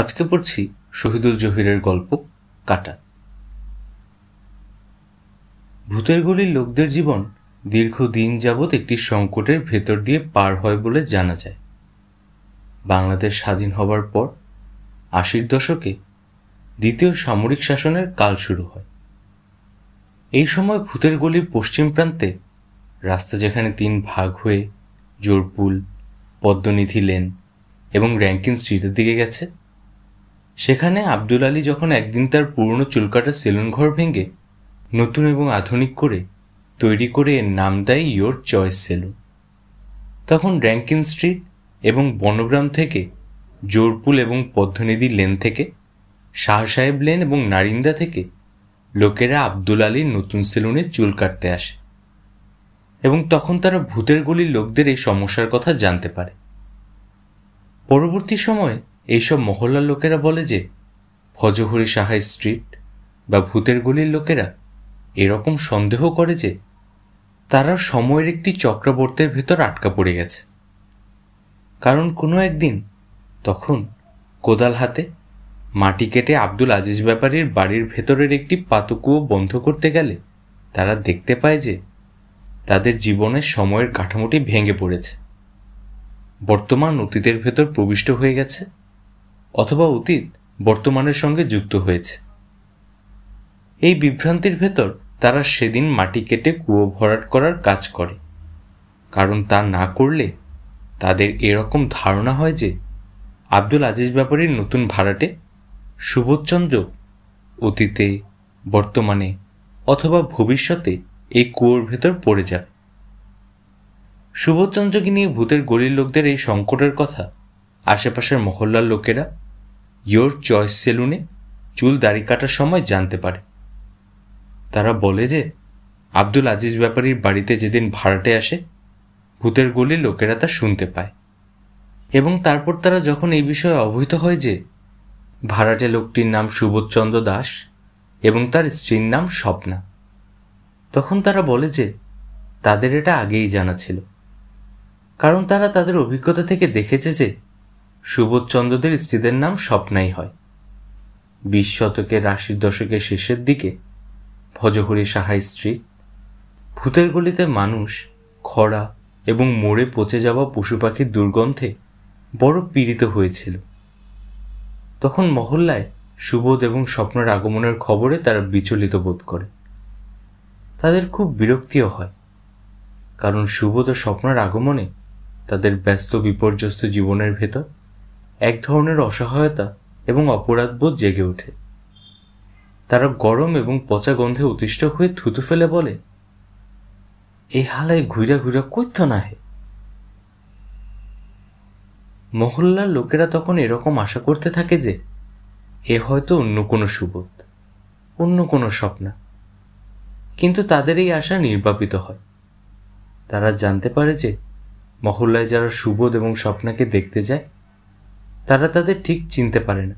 আজকে পড়ছি শহীদুল জহিরের গল্প কাটা ভূতের গলির লোকদের জীবন দীর্ঘদিন যাবৎ একটি সংকটের ভেতর দিয়ে পার হয় বলে জানা যায় বাংলাদেশ স্বাধীন হবার পর আশির দশকে দ্বিতীয় সামরিক শাসনের কাল শুরু হয় এই সময় ভূতের গলির পশ্চিম প্রান্তে রাস্তা যেখানে তিন ভাগ হয়ে জোরপুল পদ্মনিধি লেন এবং র্যাঙ্কিন স্ট্রিটের দিকে গেছে সেখানে আব্দুল আলী যখন একদিন তার পুরনো চুলকাটা সেলুন ঘর ভেঙে নতুন এবং আধুনিক করে তৈরি করে এর নাম দেয় ইয়োর চয়েস সেলুন তখন র্যাঙ্কিন স্ট্রিট এবং বনগ্রাম থেকে জোরপুল এবং পদ্মনিধি লেন থেকে শাহ সাহেব লেন এবং নারিন্দা থেকে লোকেরা আব্দুল আলীর নতুন সেলুনে চুল কাটতে আসে এবং তখন তারা ভূতের গলির লোকদের এই সমস্যার কথা জানতে পারে পরবর্তী সময়ে এইসব মহল্লার লোকেরা বলে যে ফজহরি সাহা স্ট্রিট বা ভূতের গলির লোকেরা এরকম সন্দেহ করে যে তারা সময়ের একটি চক্রবর্তের ভেতর আটকা পড়ে গেছে কারণ কোনো একদিন তখন কোদাল হাতে মাটি কেটে আব্দুল আজিজ ব্যাপারীর বাড়ির ভেতরের একটি পাতকুয়ো বন্ধ করতে গেলে তারা দেখতে পায় যে তাদের জীবনের সময়ের কাঠামোটি ভেঙে পড়েছে বর্তমান অতীতের ভেতর প্রবিষ্ট হয়ে গেছে অথবা অতীত বর্তমানের সঙ্গে যুক্ত হয়েছে এই বিভ্রান্তির ভেতর তারা সেদিন মাটি কেটে কুয়ো ভরাট করার কাজ করে কারণ তা না করলে তাদের এরকম ধারণা হয় যে আব্দুল আজিজ ব্যাপারীর নতুন ভাড়াটে সুবোধচন্দ্র অতীতে বর্তমানে অথবা ভবিষ্যতে এই কুয়োর ভেতর পড়ে যাবে সুবোধচন্দ্রকে নিয়ে ভূতের গরিব লোকদের এই সংকটের কথা আশেপাশের মহল্লার লোকেরা ইয়োর চয়েস সেলুনে চুল দাড়ি কাটার সময় জানতে পারে তারা বলে যে আব্দুল আজিজ ব্যাপারীর বাড়িতে যেদিন ভাড়াটে আসে ভূতের গলি লোকেরা তা শুনতে পায় এবং তারপর তারা যখন এই বিষয়ে অবহিত হয় যে ভাড়াটে লোকটির নাম সুবোধচন্দ্র দাস এবং তার স্ত্রীর নাম স্বপ্না তখন তারা বলে যে তাদের এটা আগেই জানা ছিল কারণ তারা তাদের অভিজ্ঞতা থেকে দেখেছে যে সুবোধচন্দ্রদের স্ত্রীদের নাম স্বপ্নাই হয় বিশ শতকের আশির দশকের শেষের দিকে ভজহরি সাহা স্ত্রী ভূতের গলিতে মানুষ খরা এবং মোড়ে পচে যাওয়া পশু পাখির দুর্গন্ধে বড় পীড়িত হয়েছিল তখন মহল্লায় সুবোধ এবং স্বপ্নের আগমনের খবরে তারা বিচলিত বোধ করে তাদের খুব বিরক্তিও হয় কারণ সুবোধ ও স্বপ্নের আগমনে তাদের ব্যস্ত বিপর্যস্ত জীবনের ভেতর এক ধরনের অসহায়তা এবং অপরাধবোধ জেগে ওঠে তারা গরম এবং পচা গন্ধে অতিষ্ঠ হয়ে থুতু ফেলে বলে এ হালায় ঘুরা ঘুরা করতো না হে মহল্লার লোকেরা তখন এরকম আশা করতে থাকে যে এ হয়তো অন্য কোনো সুবোধ অন্য কোনো স্বপ্না কিন্তু তাদের এই আশা নির্বাপিত হয় তারা জানতে পারে যে মহল্লায় যারা সুবোধ এবং স্বপ্নাকে দেখতে যায় তারা তাদের ঠিক চিনতে পারে না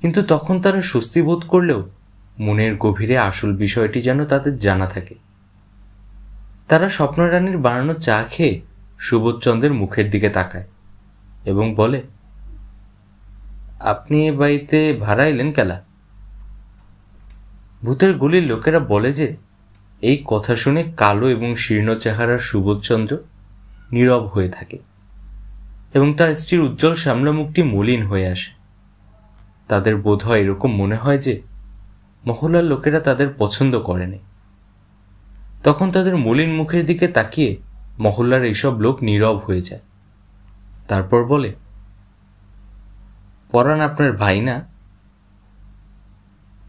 কিন্তু তখন তারা স্বস্তি বোধ করলেও মনের গভীরে আসল বিষয়টি যেন তাদের জানা থাকে তারা স্বপ্নরানীর বানানো চা খেয়ে সুবোধচন্দ্রের মুখের দিকে তাকায় এবং বলে আপনি এ বাড়িতে ভাড়া এলেন কেলা ভূতের গলির লোকেরা বলে যে এই কথা শুনে কালো এবং শীর্ণ চেহারার সুবোধচন্দ্র নীরব হয়ে থাকে এবং তার স্ত্রীর উজ্জ্বল শ্যামলা মুখটি মলিন হয়ে আসে তাদের বোধ হয় এরকম মনে হয় যে মহলার লোকেরা তাদের পছন্দ করেনি তখন তাদের মলিন মুখের দিকে তাকিয়ে মহল্লার এইসব লোক নীরব হয়ে যায় তারপর বলে পরাণ আপনার ভাই না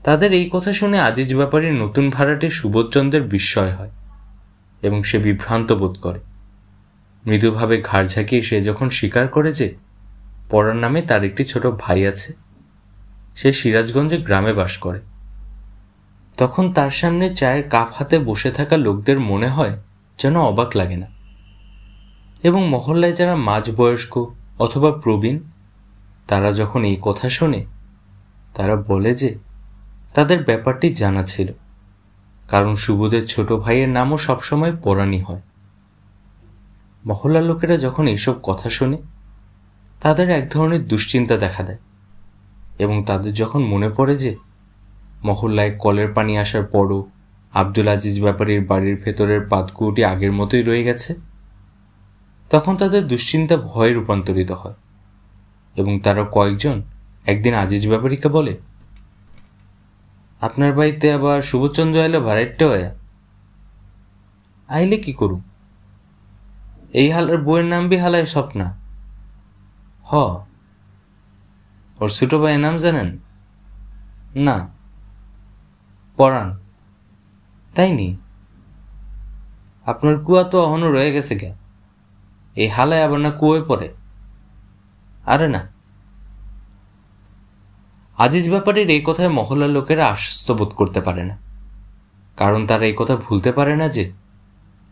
তাদের এই কথা শুনে আজিজ ব্যাপারে নতুন ভাড়াটে সুবোধচন্দ্রের বিস্ময় হয় এবং সে বিভ্রান্ত বোধ করে মৃদুভাবে ঘাড় ঝাঁকিয়ে সে যখন স্বীকার করে যে পরার নামে তার একটি ছোট ভাই আছে সে সিরাজগঞ্জে গ্রামে বাস করে তখন তার সামনে চায়ের কাপ হাতে বসে থাকা লোকদের মনে হয় যেন অবাক লাগে না এবং মহল্লায় যারা মাঝ বয়স্ক অথবা প্রবীণ তারা যখন এই কথা শোনে তারা বলে যে তাদের ব্যাপারটি জানা ছিল কারণ সুবোধের ছোট ভাইয়ের নামও সবসময় পরাণী হয় মহল্লার লোকেরা যখন এইসব কথা শোনে তাদের এক ধরনের দুশ্চিন্তা দেখা দেয় এবং তাদের যখন মনে পড়ে যে মহল্লায় কলের পানি আসার পরও আব্দুল আজিজ ব্যাপারীর বাড়ির ভেতরের পাতকুটি আগের মতোই রয়ে গেছে তখন তাদের দুশ্চিন্তা ভয়ে রূপান্তরিত হয় এবং তারা কয়েকজন একদিন আজিজ ব্যাপারীকে বলে আপনার বাড়িতে আবার শুভচন্দ্র এলো হয়ে আইলে কি করুন এই হালার বইয়ের নাম বি হালায় স্বপ্না হ ওর ছোটো ভাইয়ের নাম জানেন না পরাণ তাই নি আপনার কুয়া তো অহনো রয়ে গেছে কে এই হালায় আবার না কুয়ে পড়ে আরে না আজিজ ব্যাপারের এই কথায় মহলার লোকেরা আশ্বস্ত বোধ করতে পারে না কারণ তারা এই কথা ভুলতে পারে না যে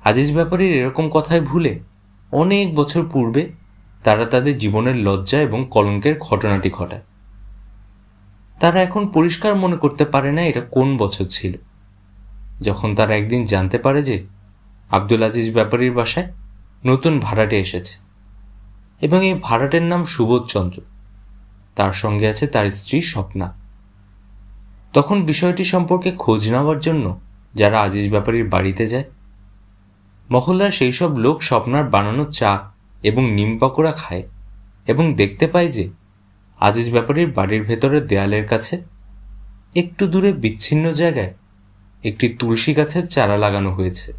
আজিজ ব্যাপারীর এরকম কথায় ভুলে অনেক বছর পূর্বে তারা তাদের জীবনের লজ্জা এবং কলঙ্কের ঘটনাটি ঘটায় তারা এখন পরিষ্কার মনে করতে পারে না এটা কোন বছর ছিল যখন তারা একদিন জানতে পারে যে আব্দুল আজিজ ব্যাপারীর বাসায় নতুন ভাড়াটে এসেছে এবং এই ভাড়াটের নাম সুবোধচন্দ্র তার সঙ্গে আছে তার স্ত্রী স্বপ্না তখন বিষয়টি সম্পর্কে খোঁজ নেওয়ার জন্য যারা আজিজ ব্যাপারীর বাড়িতে যায় মহল্লার সেই সব লোক স্বপ্নার বানানো চা এবং নিম পকোড়া খায় এবং দেখতে পায় যে আজিজ ব্যাপারীর বাড়ির ভেতরে দেয়ালের কাছে একটু দূরে বিচ্ছিন্ন জায়গায় একটি তুলসী গাছের চারা লাগানো হয়েছে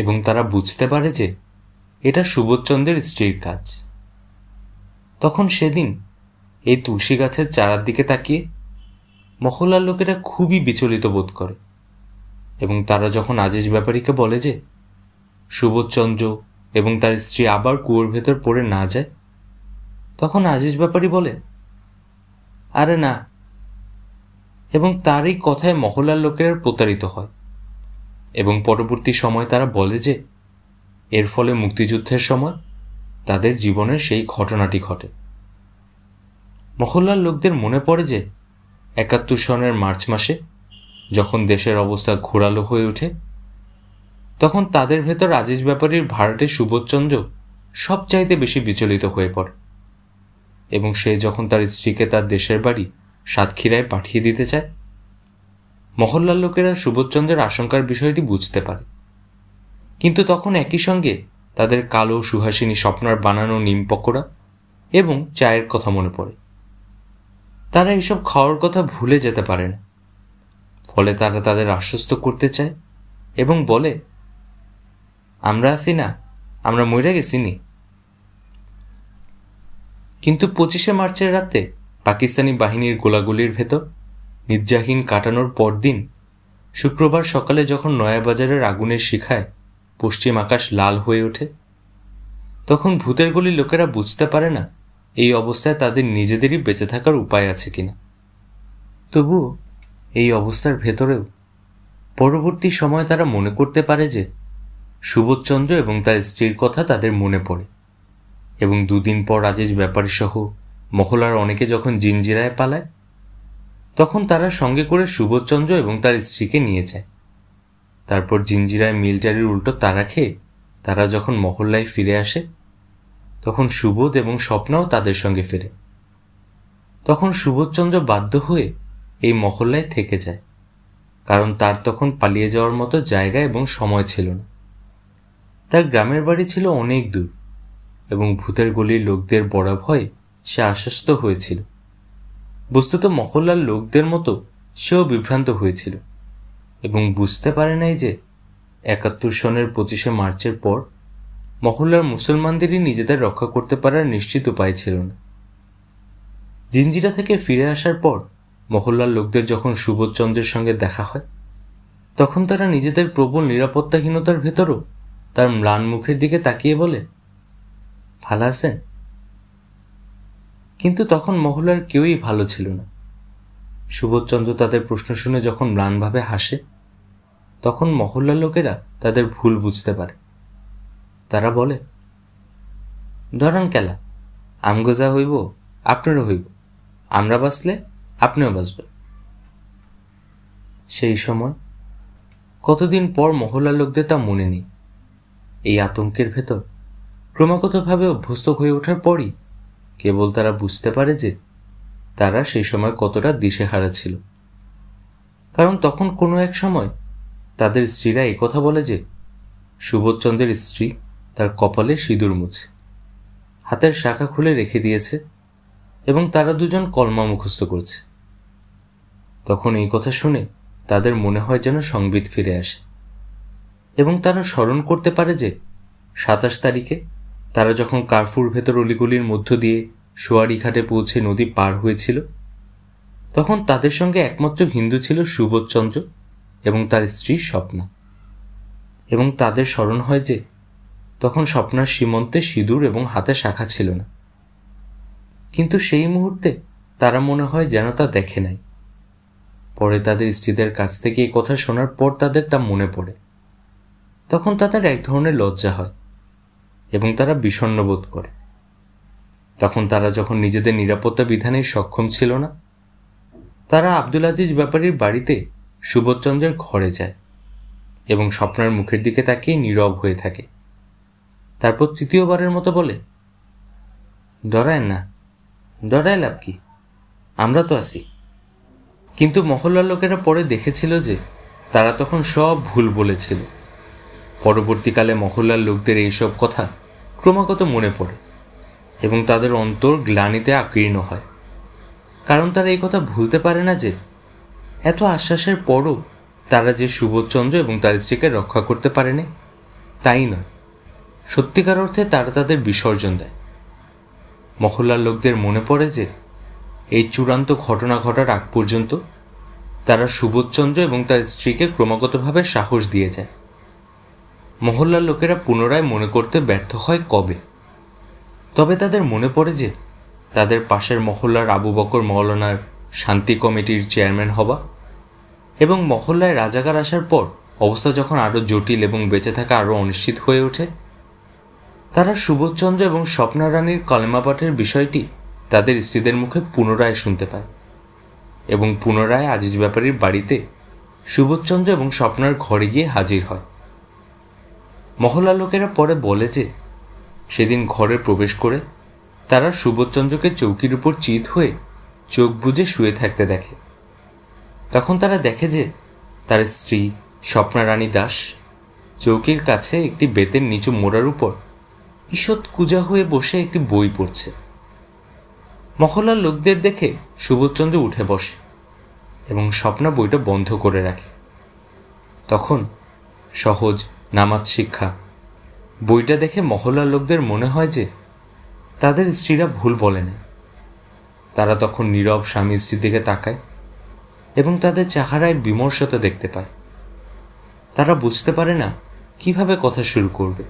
এবং তারা বুঝতে পারে যে এটা সুবোধচন্দ্রের স্ত্রীর কাজ তখন সেদিন এই তুলসী গাছের চারার দিকে তাকিয়ে মহল্লার লোকেরা খুবই বিচলিত বোধ করে এবং তারা যখন আজিজ ব্যাপারীকে বলে যে সুবোধচন্দ্র এবং তার স্ত্রী আবার কুয়োর ভেতর পড়ে না যায় তখন আজিজ ব্যাপারী বলে আরে না এবং তার এই কথায় মহলার লোকেরা প্রতারিত হয় এবং পরবর্তী সময় তারা বলে যে এর ফলে মুক্তিযুদ্ধের সময় তাদের জীবনের সেই ঘটনাটি ঘটে মহল্লার লোকদের মনে পড়ে যে একাত্তর সনের মার্চ মাসে যখন দেশের অবস্থা ঘোরালো হয়ে ওঠে তখন তাদের ভেতর রাজেশ ব্যাপারীর ভারতের সুবোধচন্দ্র সবচাইতে বেশি বিচলিত হয়ে পড়ে এবং সে যখন তার স্ত্রীকে তার দেশের বাড়ি সাতক্ষীরায় পাঠিয়ে দিতে চায় মহল্লার লোকেরা সুবোধচন্দ্রের আশঙ্কার বিষয়টি বুঝতে পারে কিন্তু তখন একই সঙ্গে তাদের কালো সুহাসিনী স্বপ্নার বানানো নিম পকোড়া এবং চায়ের কথা মনে পড়ে তারা এসব খাওয়ার কথা ভুলে যেতে পারে না ফলে তারা তাদের আশ্বস্ত করতে চায় এবং বলে আমরা আছি না আমরা মরে গেছি নি কিন্তু পঁচিশে মার্চের রাতে পাকিস্তানি বাহিনীর গোলাগুলির ভেতর নির্যাহীন কাটানোর পর দিন শুক্রবার সকালে যখন নয়াবাজারের আগুনের শিখায় পশ্চিম আকাশ লাল হয়ে ওঠে তখন ভূতের গলি লোকেরা বুঝতে পারে না এই অবস্থায় তাদের নিজেদেরই বেঁচে থাকার উপায় আছে কিনা তবুও এই অবস্থার ভেতরেও পরবর্তী সময় তারা মনে করতে পারে যে সুবোধচন্দ্র এবং তার স্ত্রীর কথা তাদের মনে পড়ে এবং দুদিন পর রাজেশ ব্যাপারী সহ মহলার অনেকে যখন জিঞ্জিরায় পালায় তখন তারা সঙ্গে করে সুবোধচন্দ্র এবং তার স্ত্রীকে নিয়ে যায় তারপর জিঞ্জিরায় মিলটারির উল্টো তারা খেয়ে তারা যখন মহল্লায় ফিরে আসে তখন সুবোধ এবং স্বপ্নাও তাদের সঙ্গে ফেরে তখন সুবোধচন্দ্র বাধ্য হয়ে এই মহল্লায় থেকে যায় কারণ তার তখন পালিয়ে যাওয়ার মতো জায়গা এবং সময় ছিল না তার গ্রামের বাড়ি ছিল অনেক দূর এবং ভূতের গলির লোকদের বড় ভয় সে আশ্বস্ত হয়েছিল বস্তুত মহল্লার লোকদের মতো সেও বিভ্রান্ত হয়েছিল এবং বুঝতে পারে নাই যে একাত্তর সনের পঁচিশে মার্চের পর মহল্লার মুসলমানদেরই নিজেদের রক্ষা করতে পারার নিশ্চিত উপায় ছিল না জিঞ্জিরা থেকে ফিরে আসার পর মহল্লার লোকদের যখন সুবোধচন্দ্রের সঙ্গে দেখা হয় তখন তারা নিজেদের প্রবল নিরাপত্তাহীনতার ভেতরও তার ম্লান মুখের দিকে তাকিয়ে বলে ভালো আছেন কিন্তু তখন মহল্লার কেউই ভালো ছিল না সুবোধচন্দ্র তাদের প্রশ্ন শুনে যখন ম্লানভাবে হাসে তখন মহল্লার লোকেরা তাদের ভুল বুঝতে পারে তারা বলে ধরান কেলা আমগোজা হইব আপনারও হইব আমরা বাঁচলে আপনিও বাঁচবেন সেই সময় কতদিন পর মহল্লার লোকদের তা মনে নেই এই আতঙ্কের ভেতর ক্রমাগতভাবে অভ্যস্ত হয়ে ওঠার পরই কেবল তারা বুঝতে পারে যে তারা সেই সময় কতটা দিশেহারা ছিল কারণ তখন কোনো এক সময় তাদের স্ত্রীরা কথা বলে যে সুবোধচন্দ্রের স্ত্রী তার কপালে সিঁদুর মুছে হাতের শাখা খুলে রেখে দিয়েছে এবং তারা দুজন কলমা মুখস্থ করছে তখন এই কথা শুনে তাদের মনে হয় যেন সংবিত ফিরে আসে এবং তারা স্মরণ করতে পারে যে সাতাশ তারিখে তারা যখন কার্ফুর ভেতর অলিগুলির মধ্য দিয়ে ঘাটে পৌঁছে নদী পার হয়েছিল তখন তাদের সঙ্গে একমাত্র হিন্দু ছিল সুবোধচন্দ্র এবং তার স্ত্রী স্বপ্না এবং তাদের স্মরণ হয় যে তখন স্বপ্নার সীমন্তে সিঁদুর এবং হাতে শাখা ছিল না কিন্তু সেই মুহূর্তে তারা মনে হয় যেন তা দেখে নাই পরে তাদের স্ত্রীদের কাছ থেকে এই কথা শোনার পর তাদের তা মনে পড়ে তখন তাদের এক ধরনের লজ্জা হয় এবং তারা বিষণ্ণ বোধ করে তখন তারা যখন নিজেদের নিরাপত্তা বিধানে সক্ষম ছিল না তারা আব্দুল আজিজ ব্যাপারীর বাড়িতে সুবোধচন্দ্রের ঘরে যায় এবং স্বপ্নের মুখের দিকে তাকিয়ে নীরব হয়ে থাকে তারপর তৃতীয়বারের মতো বলে ডরায় না ডরায় লাভ কি আমরা তো আছি কিন্তু মহল্লার লোকেরা পরে দেখেছিল যে তারা তখন সব ভুল বলেছিল পরবর্তীকালে মহল্লার লোকদের এইসব কথা ক্রমাগত মনে পড়ে এবং তাদের অন্তর গ্লানিতে আকীর্ণ হয় কারণ তারা এই কথা ভুলতে পারে না যে এত আশ্বাসের পরও তারা যে সুবোধচন্দ্র এবং তার স্ত্রীকে রক্ষা করতে পারেনি তাই নয় সত্যিকার অর্থে তারা তাদের বিসর্জন দেয় মহল্লার লোকদের মনে পড়ে যে এই চূড়ান্ত ঘটনা ঘটার আগ পর্যন্ত তারা সুবোধচন্দ্র এবং তার স্ত্রীকে ক্রমাগতভাবে সাহস দিয়ে যায় মহল্লার লোকেরা পুনরায় মনে করতে ব্যর্থ হয় কবে তবে তাদের মনে পড়ে যে তাদের পাশের মহল্লার আবু বকর মৌলানার শান্তি কমিটির চেয়ারম্যান হবা এবং মহল্লায় রাজাকার আসার পর অবস্থা যখন আরও জটিল এবং বেঁচে থাকা আরও অনিশ্চিত হয়ে ওঠে তারা সুবোধচন্দ্র এবং স্বপ্না রানীর কলেমাপাঠের বিষয়টি তাদের স্ত্রীদের মুখে পুনরায় শুনতে পায় এবং পুনরায় আজিজ ব্যাপারীর বাড়িতে সুবোধচন্দ্র এবং স্বপ্নার ঘরে গিয়ে হাজির হয় মহলা লোকেরা পরে বলে যে সেদিন ঘরে প্রবেশ করে তারা সুবোধচন্দ্রকে চৌকির উপর চিত হয়ে চোখ বুঝে শুয়ে থাকতে দেখে তখন তারা দেখে যে তার স্ত্রী স্বপ্নারানী দাস চৌকির কাছে একটি বেতের নিচু মোড়ার উপর ঈষৎ কুজা হয়ে বসে একটি বই পড়ছে মহলার লোকদের দেখে সুবোধচন্দ্র উঠে বসে এবং স্বপ্না বইটা বন্ধ করে রাখে তখন সহজ নামাজ শিক্ষা বইটা দেখে মহলার লোকদের মনে হয় যে তাদের স্ত্রীরা ভুল বলে না তারা তখন নীরব স্বামী স্ত্রীর দিকে তাকায় এবং তাদের চেহারায় বিমর্ষতা দেখতে পায় তারা বুঝতে পারে না কিভাবে কথা শুরু করবে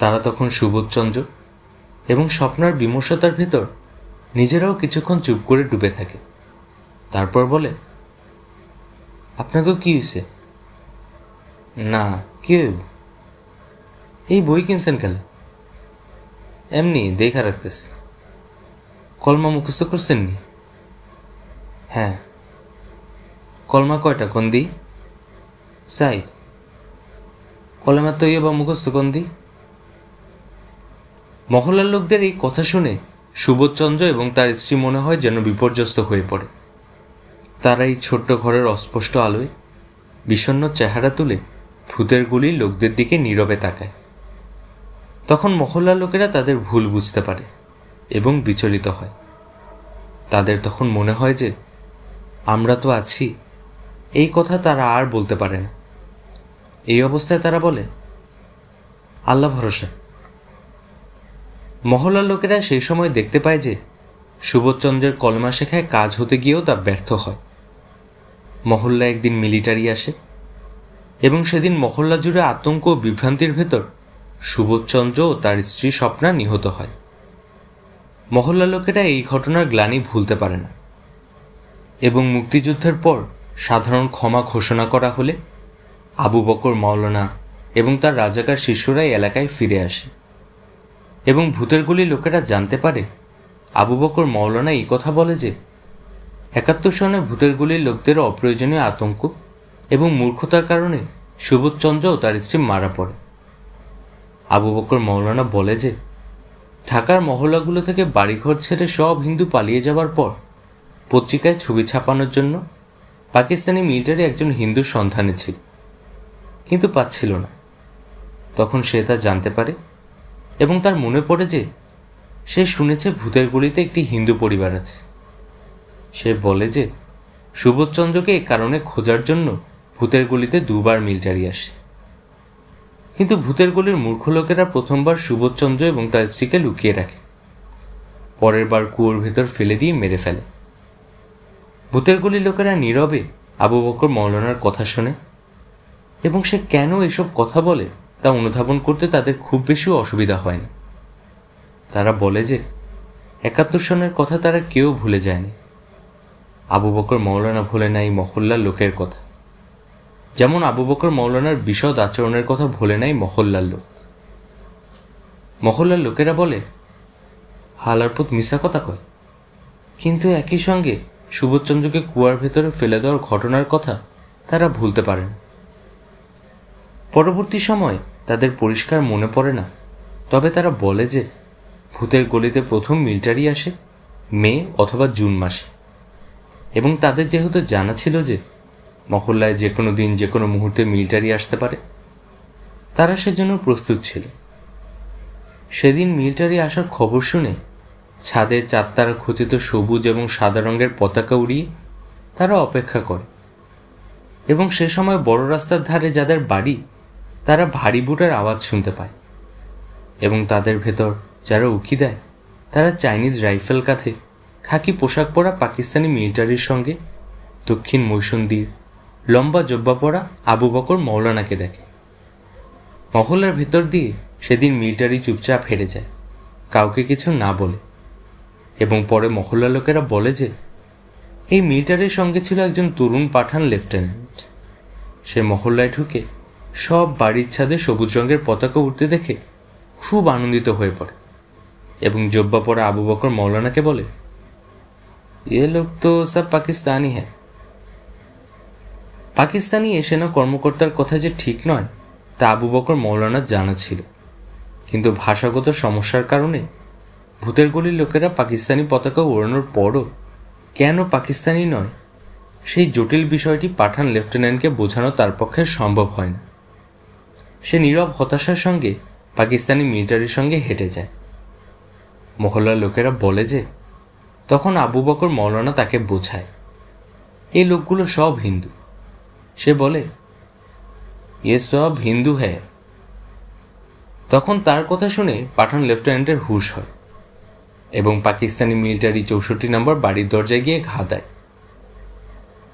তারা তখন সুবোধচন্দ্র এবং স্বপ্নার বিমর্ষতার ভেতর নিজেরাও কিছুক্ষণ চুপ করে ডুবে থাকে তারপর বলে আপনাকেও কি হয়েছে না কে এই বই কিনছেন কেন এমনি দেখা রাখতেছে কলমা মুখস্থ করছেন নি হ্যাঁ কলমা কয়টা কোন দি সাই কলমা বা মুখস্থ কোন দি মহলার লোকদের এই কথা শুনে সুবোধচন্দ্র এবং তার স্ত্রী মনে হয় যেন বিপর্যস্ত হয়ে পড়ে তারা এই ছোট্ট ঘরের অস্পষ্ট আলোয় বিষণ্ন চেহারা তুলে ভূতের গুলি লোকদের দিকে নীরবে তাকায় তখন মহল্লার লোকেরা তাদের ভুল বুঝতে পারে এবং বিচলিত হয় তাদের তখন মনে হয় যে আমরা তো আছি এই কথা তারা আর বলতে পারে না এই অবস্থায় তারা বলে আল্লাহ ভরসা মহল্লার লোকেরা সেই সময় দেখতে পায় যে সুবোধচন্দ্রের কলমা শেখায় কাজ হতে গিয়েও তা ব্যর্থ হয় মহল্লা একদিন মিলিটারি আসে এবং সেদিন মহল্লা জুড়ে আতঙ্ক ও বিভ্রান্তির ভেতর সুবোধচন্দ্র ও তার স্ত্রী স্বপ্না নিহত হয় মহল্লা লোকেরা এই ঘটনার গ্লানি ভুলতে পারে না এবং মুক্তিযুদ্ধের পর সাধারণ ক্ষমা ঘোষণা করা হলে আবু বকর মাওলানা এবং তার রাজাকার শিষ্যরাই এলাকায় ফিরে আসে এবং ভূতের গুলি লোকেরা জানতে পারে আবু বকর মৌলানা এই কথা বলে যে একাত্তর সনে ভূতের গুলির লোকদের অপ্রয়োজনীয় আতঙ্ক এবং মূর্খতার কারণে সুবোধচন্দ্র ও তার স্ত্রী মারা পড়ে আবু বকর মৌলানা বলে যে ঢাকার মহল্লাগুলো থেকে বাড়িঘর ছেড়ে সব হিন্দু পালিয়ে যাবার পর পত্রিকায় ছবি ছাপানোর জন্য পাকিস্তানি মিলিটারি একজন হিন্দু সন্ধানে ছিল কিন্তু পাচ্ছিল না তখন সে তা জানতে পারে এবং তার মনে পড়ে যে সে শুনেছে ভূতের গলিতে একটি হিন্দু পরিবার আছে সে বলে যে সুবোধচন্দ্রকে এ কারণে খোঁজার জন্য ভূতের গলিতে দুবার মিলচারি আসে কিন্তু ভূতের গলির মূর্খ লোকেরা প্রথমবার সুবোধচন্দ্র এবং তার স্ত্রীকে লুকিয়ে রাখে পরের বার কুয়োর ভেতর ফেলে দিয়ে মেরে ফেলে ভূতের গলির লোকেরা নীরবে আবু বকর মৌলানার কথা শোনে এবং সে কেন এসব কথা বলে তা অনুধাবন করতে তাদের খুব বেশি অসুবিধা হয় না তারা বলে যে একাত্তর সনের কথা তারা কেউ ভুলে যায়নি আবু বকর মৌলানা ভুলে নাই মহল্লার লোকের কথা যেমন আবু বকর মৌলানার বিশদ আচরণের কথা ভুলে নাই মহল্লার লোক মহল্লার লোকেরা বলে হালারপুত মিশা কথা কয় কিন্তু একই সঙ্গে সুবোধচন্দ্রকে কুয়ার ভেতরে ফেলে দেওয়ার ঘটনার কথা তারা ভুলতে পারেন পরবর্তী সময় তাদের পরিষ্কার মনে পড়ে না তবে তারা বলে যে ভূতের গলিতে প্রথম মিলিটারি আসে মে অথবা জুন মাসে এবং তাদের যেহেতু জানা ছিল যে মহল্লায় যে কোনো দিন যে কোনো মুহূর্তে মিলিটারি আসতে পারে তারা সেজন্য প্রস্তুত ছিল সেদিন মিলিটারি আসার খবর শুনে ছাদে চারতারা খচিত সবুজ এবং সাদা রঙের পতাকা উড়িয়ে তারা অপেক্ষা করে এবং সে সময় বড় রাস্তার ধারে যাদের বাড়ি তারা ভারী বুটের আওয়াজ শুনতে পায় এবং তাদের ভেতর যারা উকি দেয় তারা চাইনিজ রাইফেল কাঁধে খাকি পোশাক পরা পাকিস্তানি মিলিটারির সঙ্গে দক্ষিণ মৈসুন্দির লম্বা জব্বা পরা আবু বকর মৌলানাকে দেখে মহল্লার ভেতর দিয়ে সেদিন মিলিটারি চুপচাপ হেরে যায় কাউকে কিছু না বলে এবং পরে মহল্লা লোকেরা বলে যে এই মিলিটারির সঙ্গে ছিল একজন তরুণ পাঠান লেফটেন্যান্ট সে মহল্লায় ঢুকে সব বাড়ির ছাদে সবুজ রঙের পতাকা উঠতে দেখে খুব আনন্দিত হয়ে পড়ে এবং জব্বা পরা আবু বকর মৌলানাকে বলে এ লোক তো সব পাকিস্তানি হ্যাঁ পাকিস্তানি এসে না কর্মকর্তার কথা যে ঠিক নয় তা আবু বকর মৌলানার জানা ছিল কিন্তু ভাষাগত সমস্যার কারণে ভূতের গলির লোকেরা পাকিস্তানি পতাকা ওড়ানোর পরও কেন পাকিস্তানি নয় সেই জটিল বিষয়টি পাঠান লেফটেন্যান্টকে বোঝানো তার পক্ষে সম্ভব হয় না সে নীরব হতাশার সঙ্গে পাকিস্তানি মিলিটারির সঙ্গে হেঁটে যায় মহল্লার লোকেরা বলে যে তখন আবু বকর মৌলানা তাকে বোঝায় এই লোকগুলো সব হিন্দু সে বলে এ সব হিন্দু হ্যাঁ তখন তার কথা শুনে পাঠান লেফটেন্যান্টের হুশ হয় এবং পাকিস্তানি মিলিটারি চৌষট্টি নম্বর বাড়ির দরজায় গিয়ে ঘা দেয়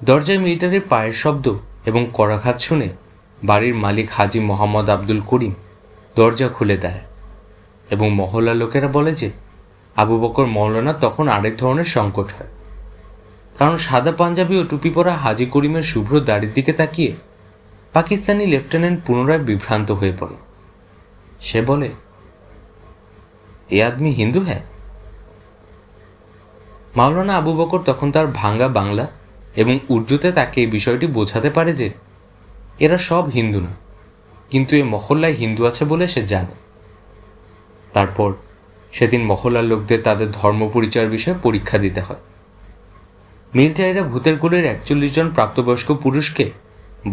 দরজায় মিলিটারির পায়ের শব্দ এবং করাঘাত শুনে বাড়ির মালিক হাজি মোহাম্মদ আব্দুল করিম দরজা খুলে দেয় এবং মহল্লা লোকেরা বলে যে আবু বকর মৌলানা তখন আরেক ধরনের সংকট হয় কারণ সাদা পাঞ্জাবি ও টুপি পরা হাজি করিমের শুভ্র দাড়ির দিকে তাকিয়ে পাকিস্তানি লেফটেন্যান্ট পুনরায় বিভ্রান্ত হয়ে পড়ে সে বলে এ আদমি হিন্দু হ্যাঁ মাওলানা আবু বকর তখন তার ভাঙ্গা বাংলা এবং উর্দুতে তাকে এই বিষয়টি বোঝাতে পারে যে এরা সব হিন্দু না কিন্তু এ মহল্লায় হিন্দু আছে বলে সে জানে তারপর সেদিন মহল্লার লোকদের তাদের ধর্ম পরিচয়ের বিষয়ে পরীক্ষা দিতে হয় মিলিটারিরা ভূতের গুলির একচল্লিশ জন প্রাপ্তবয়স্ক পুরুষকে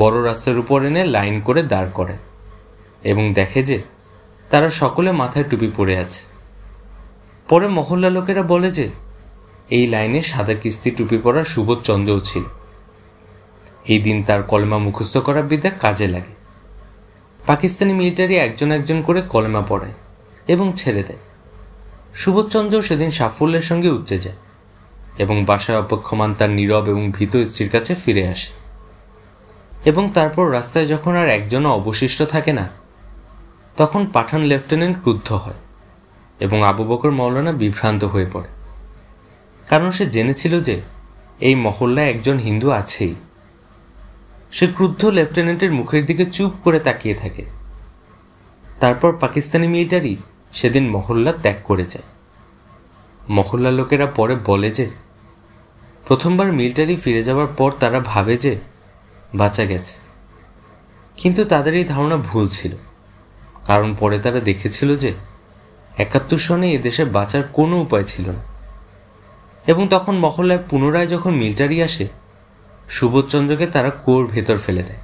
বড় রাস্তার উপর এনে লাইন করে দাঁড় করে এবং দেখে যে তারা সকলে মাথায় টুপি পরে আছে পরে মহল্লা লোকেরা বলে যে এই লাইনে সাদা কিস্তি টুপি পরা সুবোধ চন্দ্রও ছিল এই দিন তার কলেমা মুখস্থ করার বিদ্যা কাজে লাগে পাকিস্তানি মিলিটারি একজন একজন করে কলেমা পড়ে এবং ছেড়ে দেয় সুবোধচন্দ্র সেদিন সাফল্যের সঙ্গে উঠতে যায় এবং বাসায় অপক্ষমান তার নীরব এবং ভীত স্ত্রীর কাছে ফিরে আসে এবং তারপর রাস্তায় যখন আর একজনও অবশিষ্ট থাকে না তখন পাঠান লেফটেন্যান্ট ক্রুদ্ধ হয় এবং আবু বকর মৌলানা বিভ্রান্ত হয়ে পড়ে কারণ সে জেনেছিল যে এই মহল্লায় একজন হিন্দু আছেই সে ক্রুদ্ধ লেফটেন্যান্টের মুখের দিকে চুপ করে তাকিয়ে থাকে তারপর পাকিস্তানি মিলিটারি সেদিন মহল্লা ত্যাগ করে যায় মহল্লার লোকেরা পরে বলে যে প্রথমবার মিলিটারি ফিরে যাওয়ার পর তারা ভাবে যে বাঁচা গেছে কিন্তু তাদের এই ধারণা ভুল ছিল কারণ পরে তারা দেখেছিল যে একাত্তর সনে এদেশে বাঁচার কোনো উপায় ছিল না এবং তখন মহল্লায় পুনরায় যখন মিলিটারি আসে সুবোধচন্দ্রকে তারা কুয়োর ভেতর ফেলে দেয়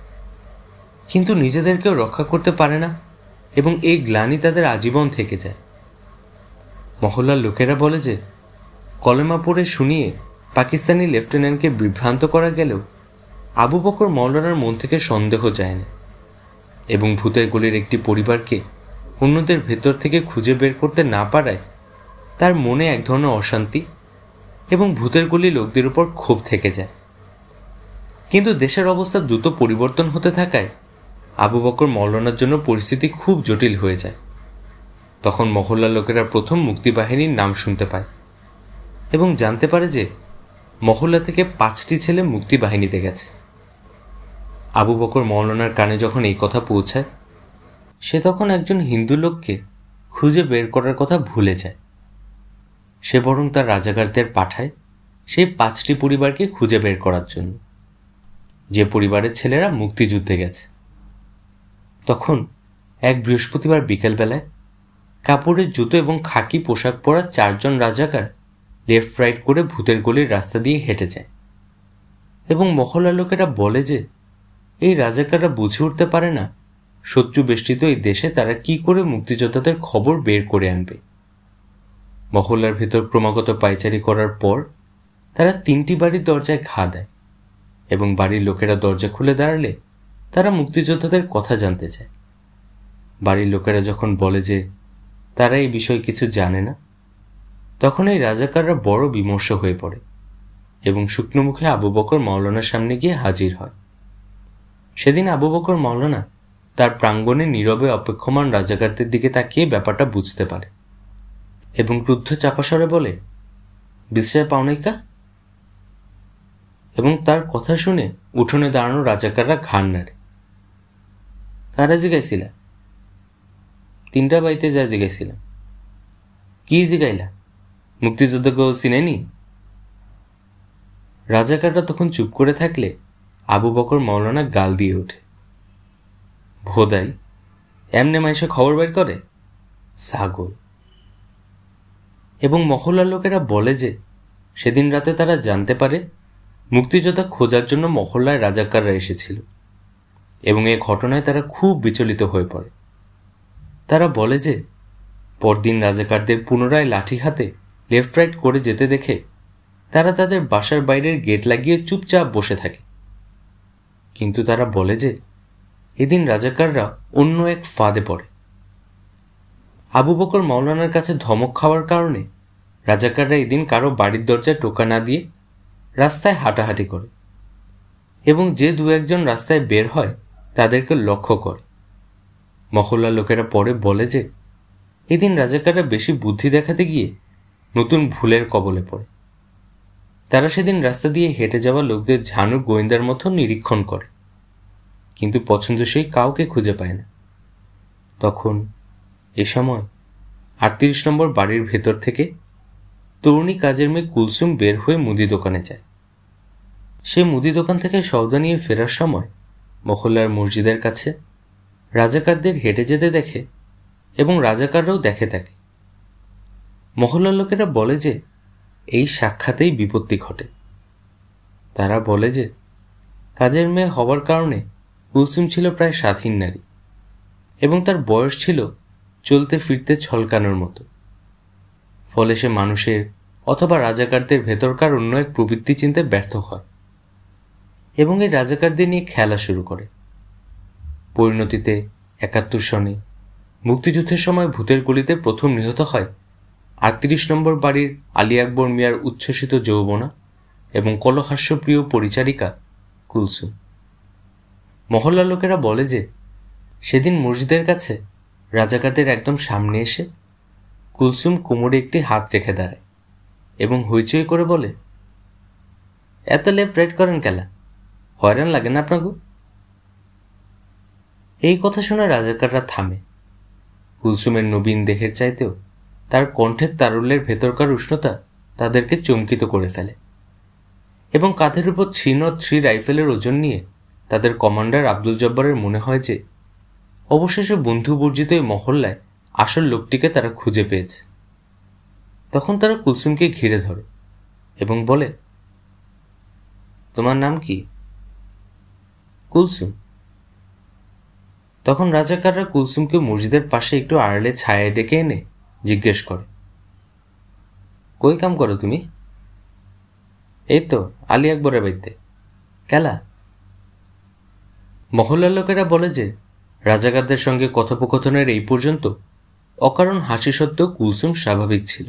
কিন্তু নিজেদেরকেও রক্ষা করতে পারে না এবং এই গ্লানি তাদের আজীবন থেকে যায় মহল্লার লোকেরা বলে যে কলেমা পড়ে শুনিয়ে পাকিস্তানি লেফটেন্যান্টকে বিভ্রান্ত করা গেলেও আবু বকর মৌলানার মন থেকে সন্দেহ যায় না এবং ভূতের গলির একটি পরিবারকে অন্যদের ভেতর থেকে খুঁজে বের করতে না পারায় তার মনে এক ধরনের অশান্তি এবং ভূতের গলি লোকদের উপর ক্ষোভ থেকে যায় কিন্তু দেশের অবস্থা দ্রুত পরিবর্তন হতে থাকায় আবু বকর মৌলানার জন্য পরিস্থিতি খুব জটিল হয়ে যায় তখন মহল্লার লোকেরা প্রথম মুক্তিবাহিনীর নাম শুনতে পায় এবং জানতে পারে যে মহল্লা থেকে পাঁচটি ছেলে মুক্তিবাহিনীতে গেছে আবু বকর মৌলানার কানে যখন এই কথা পৌঁছায় সে তখন একজন হিন্দু লোককে খুঁজে বের করার কথা ভুলে যায় সে বরং তার রাজাকারদের পাঠায় সেই পাঁচটি পরিবারকে খুঁজে বের করার জন্য যে পরিবারের ছেলেরা মুক্তিযুদ্ধে গেছে তখন এক বৃহস্পতিবার বিকেলবেলায় কাপড়ের জুতো এবং খাকি পোশাক পরা চারজন রাজাকার লেফট রাইট করে ভূতের গলির রাস্তা দিয়ে হেঁটে যায় এবং মহলার লোকেরা বলে যে এই রাজাকাররা বুঝে উঠতে পারে না শত্রু বেষ্টিত এই দেশে তারা কি করে মুক্তিযোদ্ধাদের খবর বের করে আনবে মহল্লার ভেতর ক্রমাগত পাইচারি করার পর তারা তিনটি বাড়ির দরজায় ঘা দেয় এবং বাড়ির লোকেরা দরজা খুলে দাঁড়ালে তারা মুক্তিযোদ্ধাদের কথা জানতে চায় বাড়ির লোকেরা যখন বলে যে তারা এই বিষয়ে কিছু জানে না তখন এই রাজাকাররা বড় বিমর্ষ হয়ে পড়ে এবং শুকনো মুখে আবু বকর মাওলানার সামনে গিয়ে হাজির হয় সেদিন আবু বকর মাওলানা তার প্রাঙ্গণে নীরবে অপেক্ষমান রাজাকারদের দিকে তাকিয়ে ব্যাপারটা বুঝতে পারে এবং ক্রুদ্ধ চাপাসরে বলে বিশ্রয় পাওনাইকা এবং তার কথা শুনে উঠোনে দাঁড়ানো রাজাকাররা ঘাড় নাড়ে কারা জিগাইছিলা তিনটা বাড়িতে যা জিগাইছিলাম কি জিগাইলা কেউ চিনেনি রাজাকাররা তখন চুপ করে থাকলে আবু বকর মৌলানা গাল দিয়ে ওঠে ভোদাই এমনে মাইসা খবর বের করে সাগর এবং মহলার লোকেরা বলে যে সেদিন রাতে তারা জানতে পারে মুক্তিযোদ্ধা খোঁজার জন্য মহল্লায় রাজাকাররা এসেছিল এবং এ ঘটনায় তারা খুব বিচলিত হয়ে পড়ে তারা বলে যে পরদিন রাজাকারদের পুনরায় লাঠি হাতে লেফট রাইট করে যেতে দেখে তারা তাদের বাসার বাইরের গেট লাগিয়ে চুপচাপ বসে থাকে কিন্তু তারা বলে যে এদিন রাজাকাররা অন্য এক ফাঁদে পড়ে আবু বকর মাওলানার কাছে ধমক খাওয়ার কারণে রাজাকাররা এদিন কারো বাড়ির দরজায় টোকা না দিয়ে রাস্তায় হাঁটাহাঁটি করে এবং যে দু একজন রাস্তায় বের হয় তাদেরকে লক্ষ্য করে মহল্লার লোকেরা পরে বলে যে এদিন রাজাকাররা বেশি বুদ্ধি দেখাতে গিয়ে নতুন ভুলের কবলে পড়ে তারা সেদিন রাস্তা দিয়ে হেঁটে যাওয়া লোকদের ঝানু গোয়েন্দার মতো নিরীক্ষণ করে কিন্তু পছন্দ সেই কাউকে খুঁজে পায় না তখন এ সময় আটত্রিশ নম্বর বাড়ির ভেতর থেকে তরুণী কাজের মেয়ে কুলসুম বের হয়ে মুদি দোকানে যায় সে মুদি দোকান থেকে সওদা নিয়ে ফেরার সময় মহল্লার মসজিদের কাছে রাজাকারদের হেঁটে যেতে দেখে এবং রাজাকাররাও দেখে তাকে মহল্লার লোকেরা বলে যে এই সাক্ষাতেই বিপত্তি ঘটে তারা বলে যে কাজের মেয়ে হবার কারণে কুলসুম ছিল প্রায় স্বাধীন নারী এবং তার বয়স ছিল চলতে ফিরতে ছলকানোর মতো ফলে সে মানুষের অথবা রাজাকারদের ভেতরকার অন্য এক প্রবৃত্তি চিনতে ব্যর্থ হয় এবং এই রাজাকারদের নিয়ে খেলা শুরু করে পরিণতিতে একাত্তর সনে মুক্তিযুদ্ধের সময় ভূতের গুলিতে প্রথম নিহত হয় আটত্রিশ নম্বর বাড়ির আলী আকবর মিয়ার উচ্ছ্বসিত যৌবনা এবং কলহাস্যপ্রিয় পরিচারিকা কুলসুম মহল্লা লোকেরা বলে যে সেদিন মসজিদের কাছে রাজাকারদের একদম সামনে এসে কুলসুম কোমরে একটি হাত রেখে দাঁড়ায় এবং হইচই করে বলে এত লেপ রেড করেন কেলা হয়রান লাগে না আপনাকে এই কথা শুনে রাজাকাররা থামে কুলসুমের নবীন দেহের চাইতেও তার কণ্ঠের তারুল্যের ভেতরকার উষ্ণতা তাদেরকে চমকিত করে ফেলে এবং কাঁধের উপর ছিন্ন থ্রি রাইফেলের ওজন নিয়ে তাদের কমান্ডার আব্দুল জব্বারের মনে হয় যে অবশেষে বন্ধুবর্জিত এই মহল্লায় আসল লোকটিকে তারা খুঁজে পেয়েছে তখন তারা কুলসুমকে ঘিরে ধরে এবং বলে তোমার নাম কি কুলসুম তখন রাজাকাররা কুলসুমকে মসজিদের পাশে একটু আড়ালে ছায়ায় ডেকে এনে জিজ্ঞেস করে কই কাম করো তুমি এই তো আলী আকবরের বাড়িতে কেলা মহল্লার লোকেরা বলে যে রাজাকারদের সঙ্গে কথোপকথনের এই পর্যন্ত অকারণ হাসি সত্ত্বেও কুলসুম স্বাভাবিক ছিল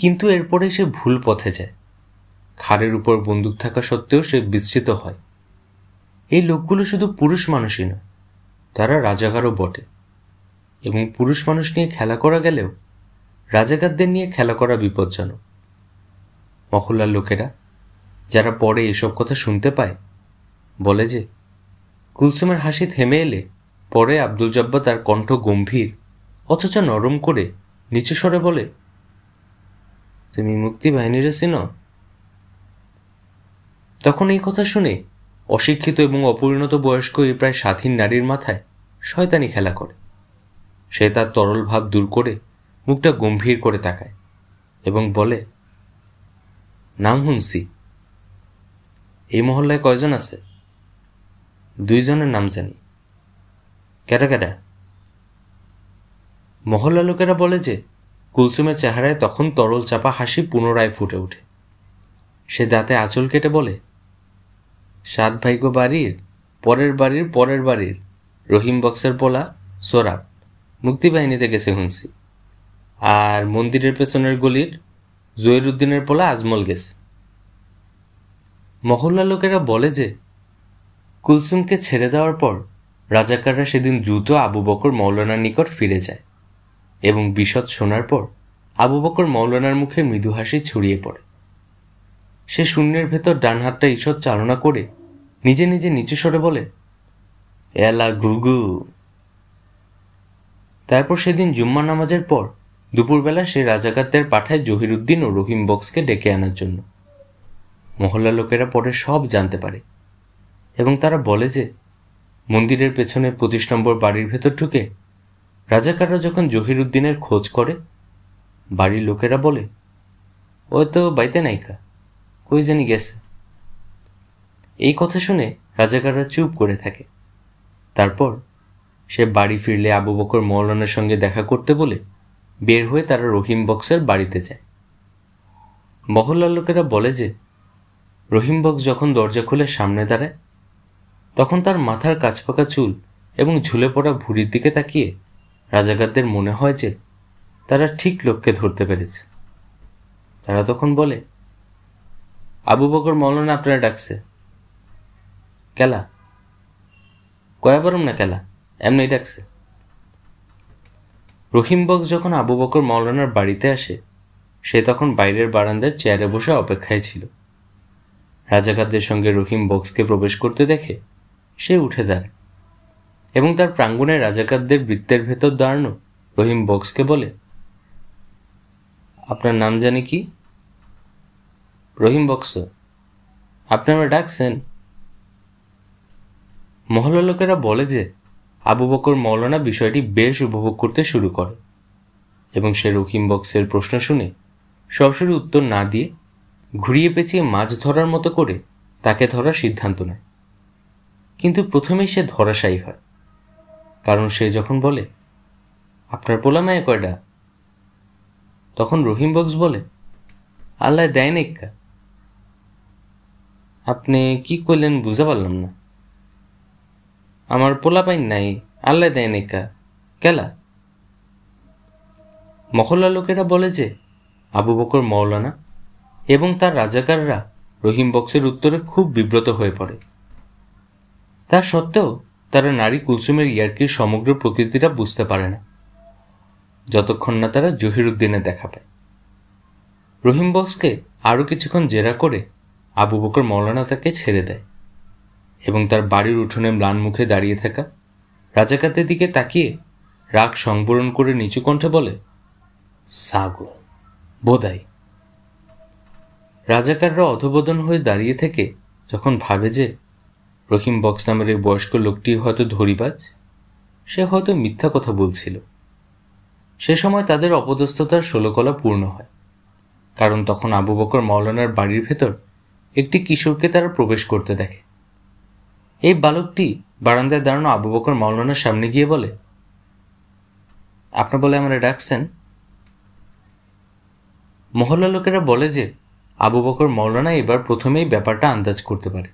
কিন্তু এরপরে সে ভুল পথে যায় খাড়ের উপর বন্দুক থাকা সত্ত্বেও সে বিস্তৃত হয় এই লোকগুলো শুধু পুরুষ মানুষই না তারা রাজাগারও বটে এবং পুরুষ মানুষ নিয়ে খেলা করা গেলেও রাজাগারদের নিয়ে খেলা করা বিপজ্জনক মহল্লার লোকেরা যারা পরে এসব কথা শুনতে পায় বলে যে কুলসুমের হাসি থেমে এলে পরে আব্দুল জব্বা তার কণ্ঠ গম্ভীর অথচ নরম করে নিচু স্বরে বলে তুমি মুক্তি বাহিনীর সিন তখন এই কথা শুনে অশিক্ষিত এবং অপরিণত বয়স্ক এই প্রায় স্বাধীন নারীর মাথায় শয়তানি খেলা করে সে তার তরল ভাব দূর করে মুখটা গম্ভীর করে তাকায় এবং বলে নাম হুনসি এই মহল্লায় কয়জন আছে দুইজনের নাম জানি কেডা কেডা মহল্লা লোকেরা বলে যে কুলসুমের চেহারায় তখন তরল চাপা হাসি পুনরায় ফুটে ওঠে সে দাঁতে আঁচল কেটে বলে সাত ভাইগো বাড়ির পরের বাড়ির পরের বাড়ির রহিম বক্সের পোলা সোরাব মুক্তিবাহিনীতে গেছে হুনসি আর মন্দিরের পেছনের গলির জহিরুদ্দিনের পোলা আজমল গেছে মহল্লা লোকেরা বলে যে কুলসুমকে ছেড়ে দেওয়ার পর রাজাকাররা সেদিন দ্রুত আবু বকর মৌলানার নিকট ফিরে যায় এবং বিশদ শোনার পর আবু বকর মৌলানার মুখে মৃদু হাসি ছড়িয়ে পড়ে সে শূন্যের ভেতর ডান হাতটা ঈশ্বর চালনা করে নিজে নিজে নিচু সরে বলে এলা গুগু তারপর সেদিন জুম্মা নামাজের পর দুপুরবেলা সে রাজাকারদের পাঠায় জহিরুদ্দিন ও রহিম বক্সকে ডেকে আনার জন্য মহল্লা লোকেরা পরে সব জানতে পারে এবং তারা বলে যে মন্দিরের পেছনে পঁচিশ নম্বর বাড়ির ভেতর ঢুকে রাজাকাররা যখন জহিরুদ্দিনের খোঁজ করে বাড়ির লোকেরা বলে ওই তো বাইতে নাইকা কই জানি গেছে এই কথা শুনে রাজাকাররা চুপ করে থাকে তারপর সে বাড়ি ফিরলে আবু বকর মৌলানার সঙ্গে দেখা করতে বলে বের হয়ে তারা রহিম বক্সের বাড়িতে যায় মহল্লার লোকেরা বলে যে রহিম বক্স যখন দরজা খুলে সামনে দাঁড়ায় তখন তার মাথার কাছপাকা চুল এবং ঝুলে পড়া ভুড়ির দিকে তাকিয়ে রাজাকারদের মনে হয় যে তারা ঠিক লোককে ধরতে পেরেছে তারা তখন বলে আবু বকর মৌলানা আপনারা ডাকছে কেলা কয়া পারুম না কেলা এমনি ডাকছে রহিম বক্স যখন আবু বকর মৌলানার বাড়িতে আসে সে তখন বাইরের বারান্দার চেয়ারে বসে অপেক্ষায় ছিল রাজাকারদের সঙ্গে রহিম বক্সকে প্রবেশ করতে দেখে সে উঠে দাঁড়ায় এবং তার প্রাঙ্গণে রাজাকারদের বৃত্তের ভেতর দাঁড়ানো রহিম বক্সকে বলে আপনার নাম জানি কি রহিম বক্স আপনি আমরা ডাকছেন মহল্লার লোকেরা বলে যে আবু বকর মৌলানা বিষয়টি বেশ উপভোগ করতে শুরু করে এবং সে রহিম বক্সের প্রশ্ন শুনে সরাসরি উত্তর না দিয়ে ঘুরিয়ে পেঁচিয়ে মাছ ধরার মতো করে তাকে ধরার সিদ্ধান্ত নেয় কিন্তু প্রথমে সে ধরাশায়ী হয় কারণ সে যখন বলে আপনার পোলামায় কয়টা তখন রহিম বক্স বলে আল্লাহ দেয় নেক্কা আপনি কি করলেন বুঝতে পারলাম না আমার পোলা পাইন নাই আল্লাহ দেয় নিকা কেলা মহল্লা লোকেরা বলে যে আবু বকর মৌলানা এবং তার রাজাকাররা রহিম বক্সের উত্তরে খুব বিব্রত হয়ে পড়ে তা সত্ত্বেও তারা নারী কুলসুমের ইয়ার্কির সমগ্র প্রকৃতিটা বুঝতে পারে না যতক্ষণ না তারা জহিরুদ্দিনে দেখা পায় রহিম বক্সকে আরও কিছুক্ষণ জেরা করে আবু বকর মৌলানা তাকে ছেড়ে দেয় এবং তার বাড়ির উঠোনে ম্লান মুখে দাঁড়িয়ে থাকা রাজাকাতের দিকে তাকিয়ে রাগ সংবরণ করে নিচু কণ্ঠে বলে সাগো বোদাই রাজাকাররা অধবোধন হয়ে দাঁড়িয়ে থেকে যখন ভাবে যে রহিম বক্স নামের এই বয়স্ক লোকটি হয়তো ধরিবাজ সে হয়তো মিথ্যা কথা বলছিল সে সময় তাদের অপদস্থতার ষোলকলা পূর্ণ হয় কারণ তখন আবু বকর মৌলানার বাড়ির ভেতর একটি কিশোরকে তারা প্রবেশ করতে দেখে এই বালকটি বারান্দায় দাঁড়ানো আবু বকর মাওলানার সামনে গিয়ে বলে আপনার বলে আমার ডাকছেন মহল্লা লোকেরা বলে যে আবু বকর মৌলানা এবার প্রথমেই ব্যাপারটা আন্দাজ করতে পারে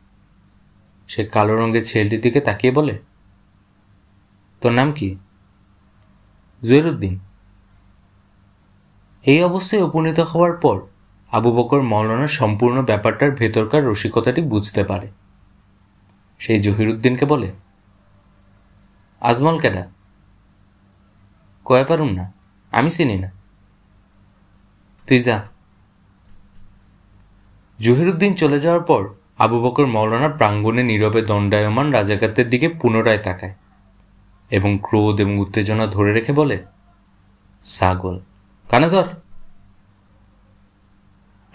সে কালো রঙের ছেলেটির দিকে তাকিয়ে বলে তোর নাম কি জহিরুদ্দিন এই অবস্থায় উপনীত হওয়ার পর আবু বকর মৌলানা সম্পূর্ণ ব্যাপারটার ভেতরকার রসিকতাটি বুঝতে পারে সেই জহিরুদ্দিনকে বলে আজমল কেডা কয়ে পারুম না আমি চিনি না তুই যা জহিরুদ্দিন চলে যাওয়ার পর আবু বকর মৌলানা প্রাঙ্গণে নীরবে দণ্ডায়মান রাজাকাতের দিকে পুনরায় তাকায় এবং ক্রোধ এবং উত্তেজনা ধরে রেখে বলে সাগল কানে ধর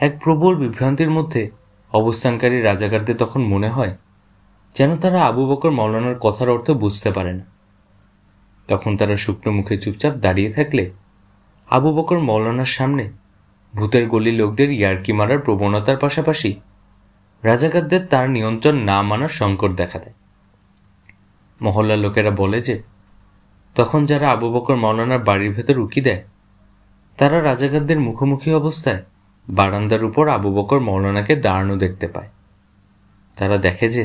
এক প্রবল বিভ্রান্তির মধ্যে অবস্থানকারী রাজাকারদের তখন মনে হয় যেন তারা আবু বকর মৌলানার কথার অর্থ বুঝতে পারে না তখন তারা শুকনো মুখে চুপচাপ দাঁড়িয়ে থাকলে আবু বকর মৌলানার সামনে ভূতের গলি লোকদের ইয়ার্কি মারার প্রবণতার পাশাপাশি রাজাকারদের তার নিয়ন্ত্রণ না মানার সংকট দেখা দেয় মহল্লার লোকেরা বলে যে তখন যারা আবু বকর মৌলানার বাড়ির ভেতর উকি দেয় তারা রাজাকারদের মুখোমুখি অবস্থায় বারান্দার উপর আবু বকর মৌলানাকে দাঁড়ানো দেখতে পায় তারা দেখে যে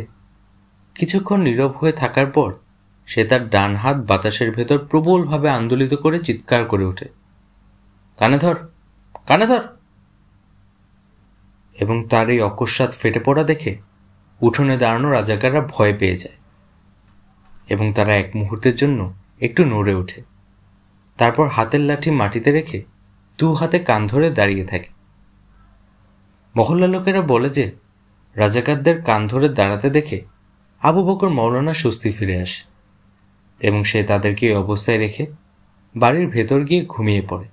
কিছুক্ষণ নীরব হয়ে থাকার পর সে তার ডান হাত বাতাসের ভেতর প্রবলভাবে আন্দোলিত করে চিৎকার করে ওঠে কানে ধর কানে ধর এবং তার এই অকস্মাত ফেটে পড়া দেখে উঠোনে দাঁড়ানো রাজাকাররা ভয় পেয়ে যায় এবং তারা এক মুহূর্তের জন্য একটু নড়ে ওঠে তারপর হাতের লাঠি মাটিতে রেখে দু হাতে কান ধরে দাঁড়িয়ে থাকে মহল্লা লোকেরা বলে যে রাজাকারদের কান ধরে দাঁড়াতে দেখে আবু বকর মৌলানা স্বস্তি ফিরে আসে এবং সে তাদেরকে এই অবস্থায় রেখে বাড়ির ভেতর গিয়ে ঘুমিয়ে পড়ে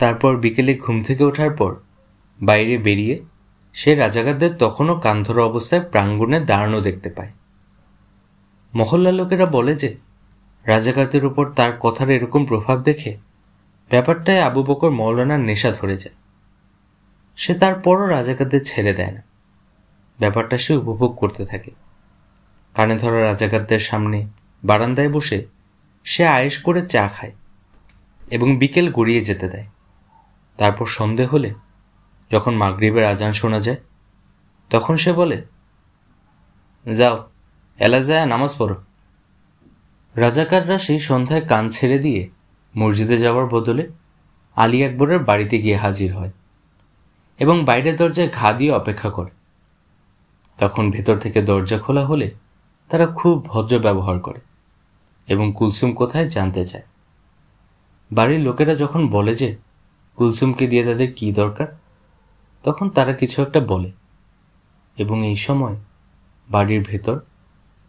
তারপর বিকেলে ঘুম থেকে ওঠার পর বাইরে বেরিয়ে সে রাজাকারদের তখনও কান্ধর অবস্থায় প্রাঙ্গণে দাঁড়ানো দেখতে পায় মহল্লা লোকেরা বলে যে রাজাকারদের উপর তার কথার এরকম প্রভাব দেখে ব্যাপারটায় আবু বকর মৌলানার নেশা ধরে যায় সে তারপরও রাজাকারদের ছেড়ে দেয় না ব্যাপারটা সে উপভোগ করতে থাকে কানে ধরা রাজাকারদের সামনে বারান্দায় বসে সে আয়েস করে চা খায় এবং বিকেল গড়িয়ে যেতে দেয় তারপর সন্ধে হলে যখন মাগরীবের আজান শোনা যায় তখন সে বলে যাও এলাজায়া নামাজ পড়ো রাজাকাররা সেই সন্ধ্যায় কান ছেড়ে দিয়ে মসজিদে যাওয়ার বদলে আলী আকবরের বাড়িতে গিয়ে হাজির হয় এবং বাইরের দরজায় ঘা দিয়ে অপেক্ষা করে তখন ভেতর থেকে দরজা খোলা হলে তারা খুব ভদ্র ব্যবহার করে এবং কুলসুম কোথায় জানতে চায় বাড়ির লোকেরা যখন বলে যে কুলসুমকে দিয়ে তাদের কি দরকার তখন তারা কিছু একটা বলে এবং এই সময় বাড়ির ভেতর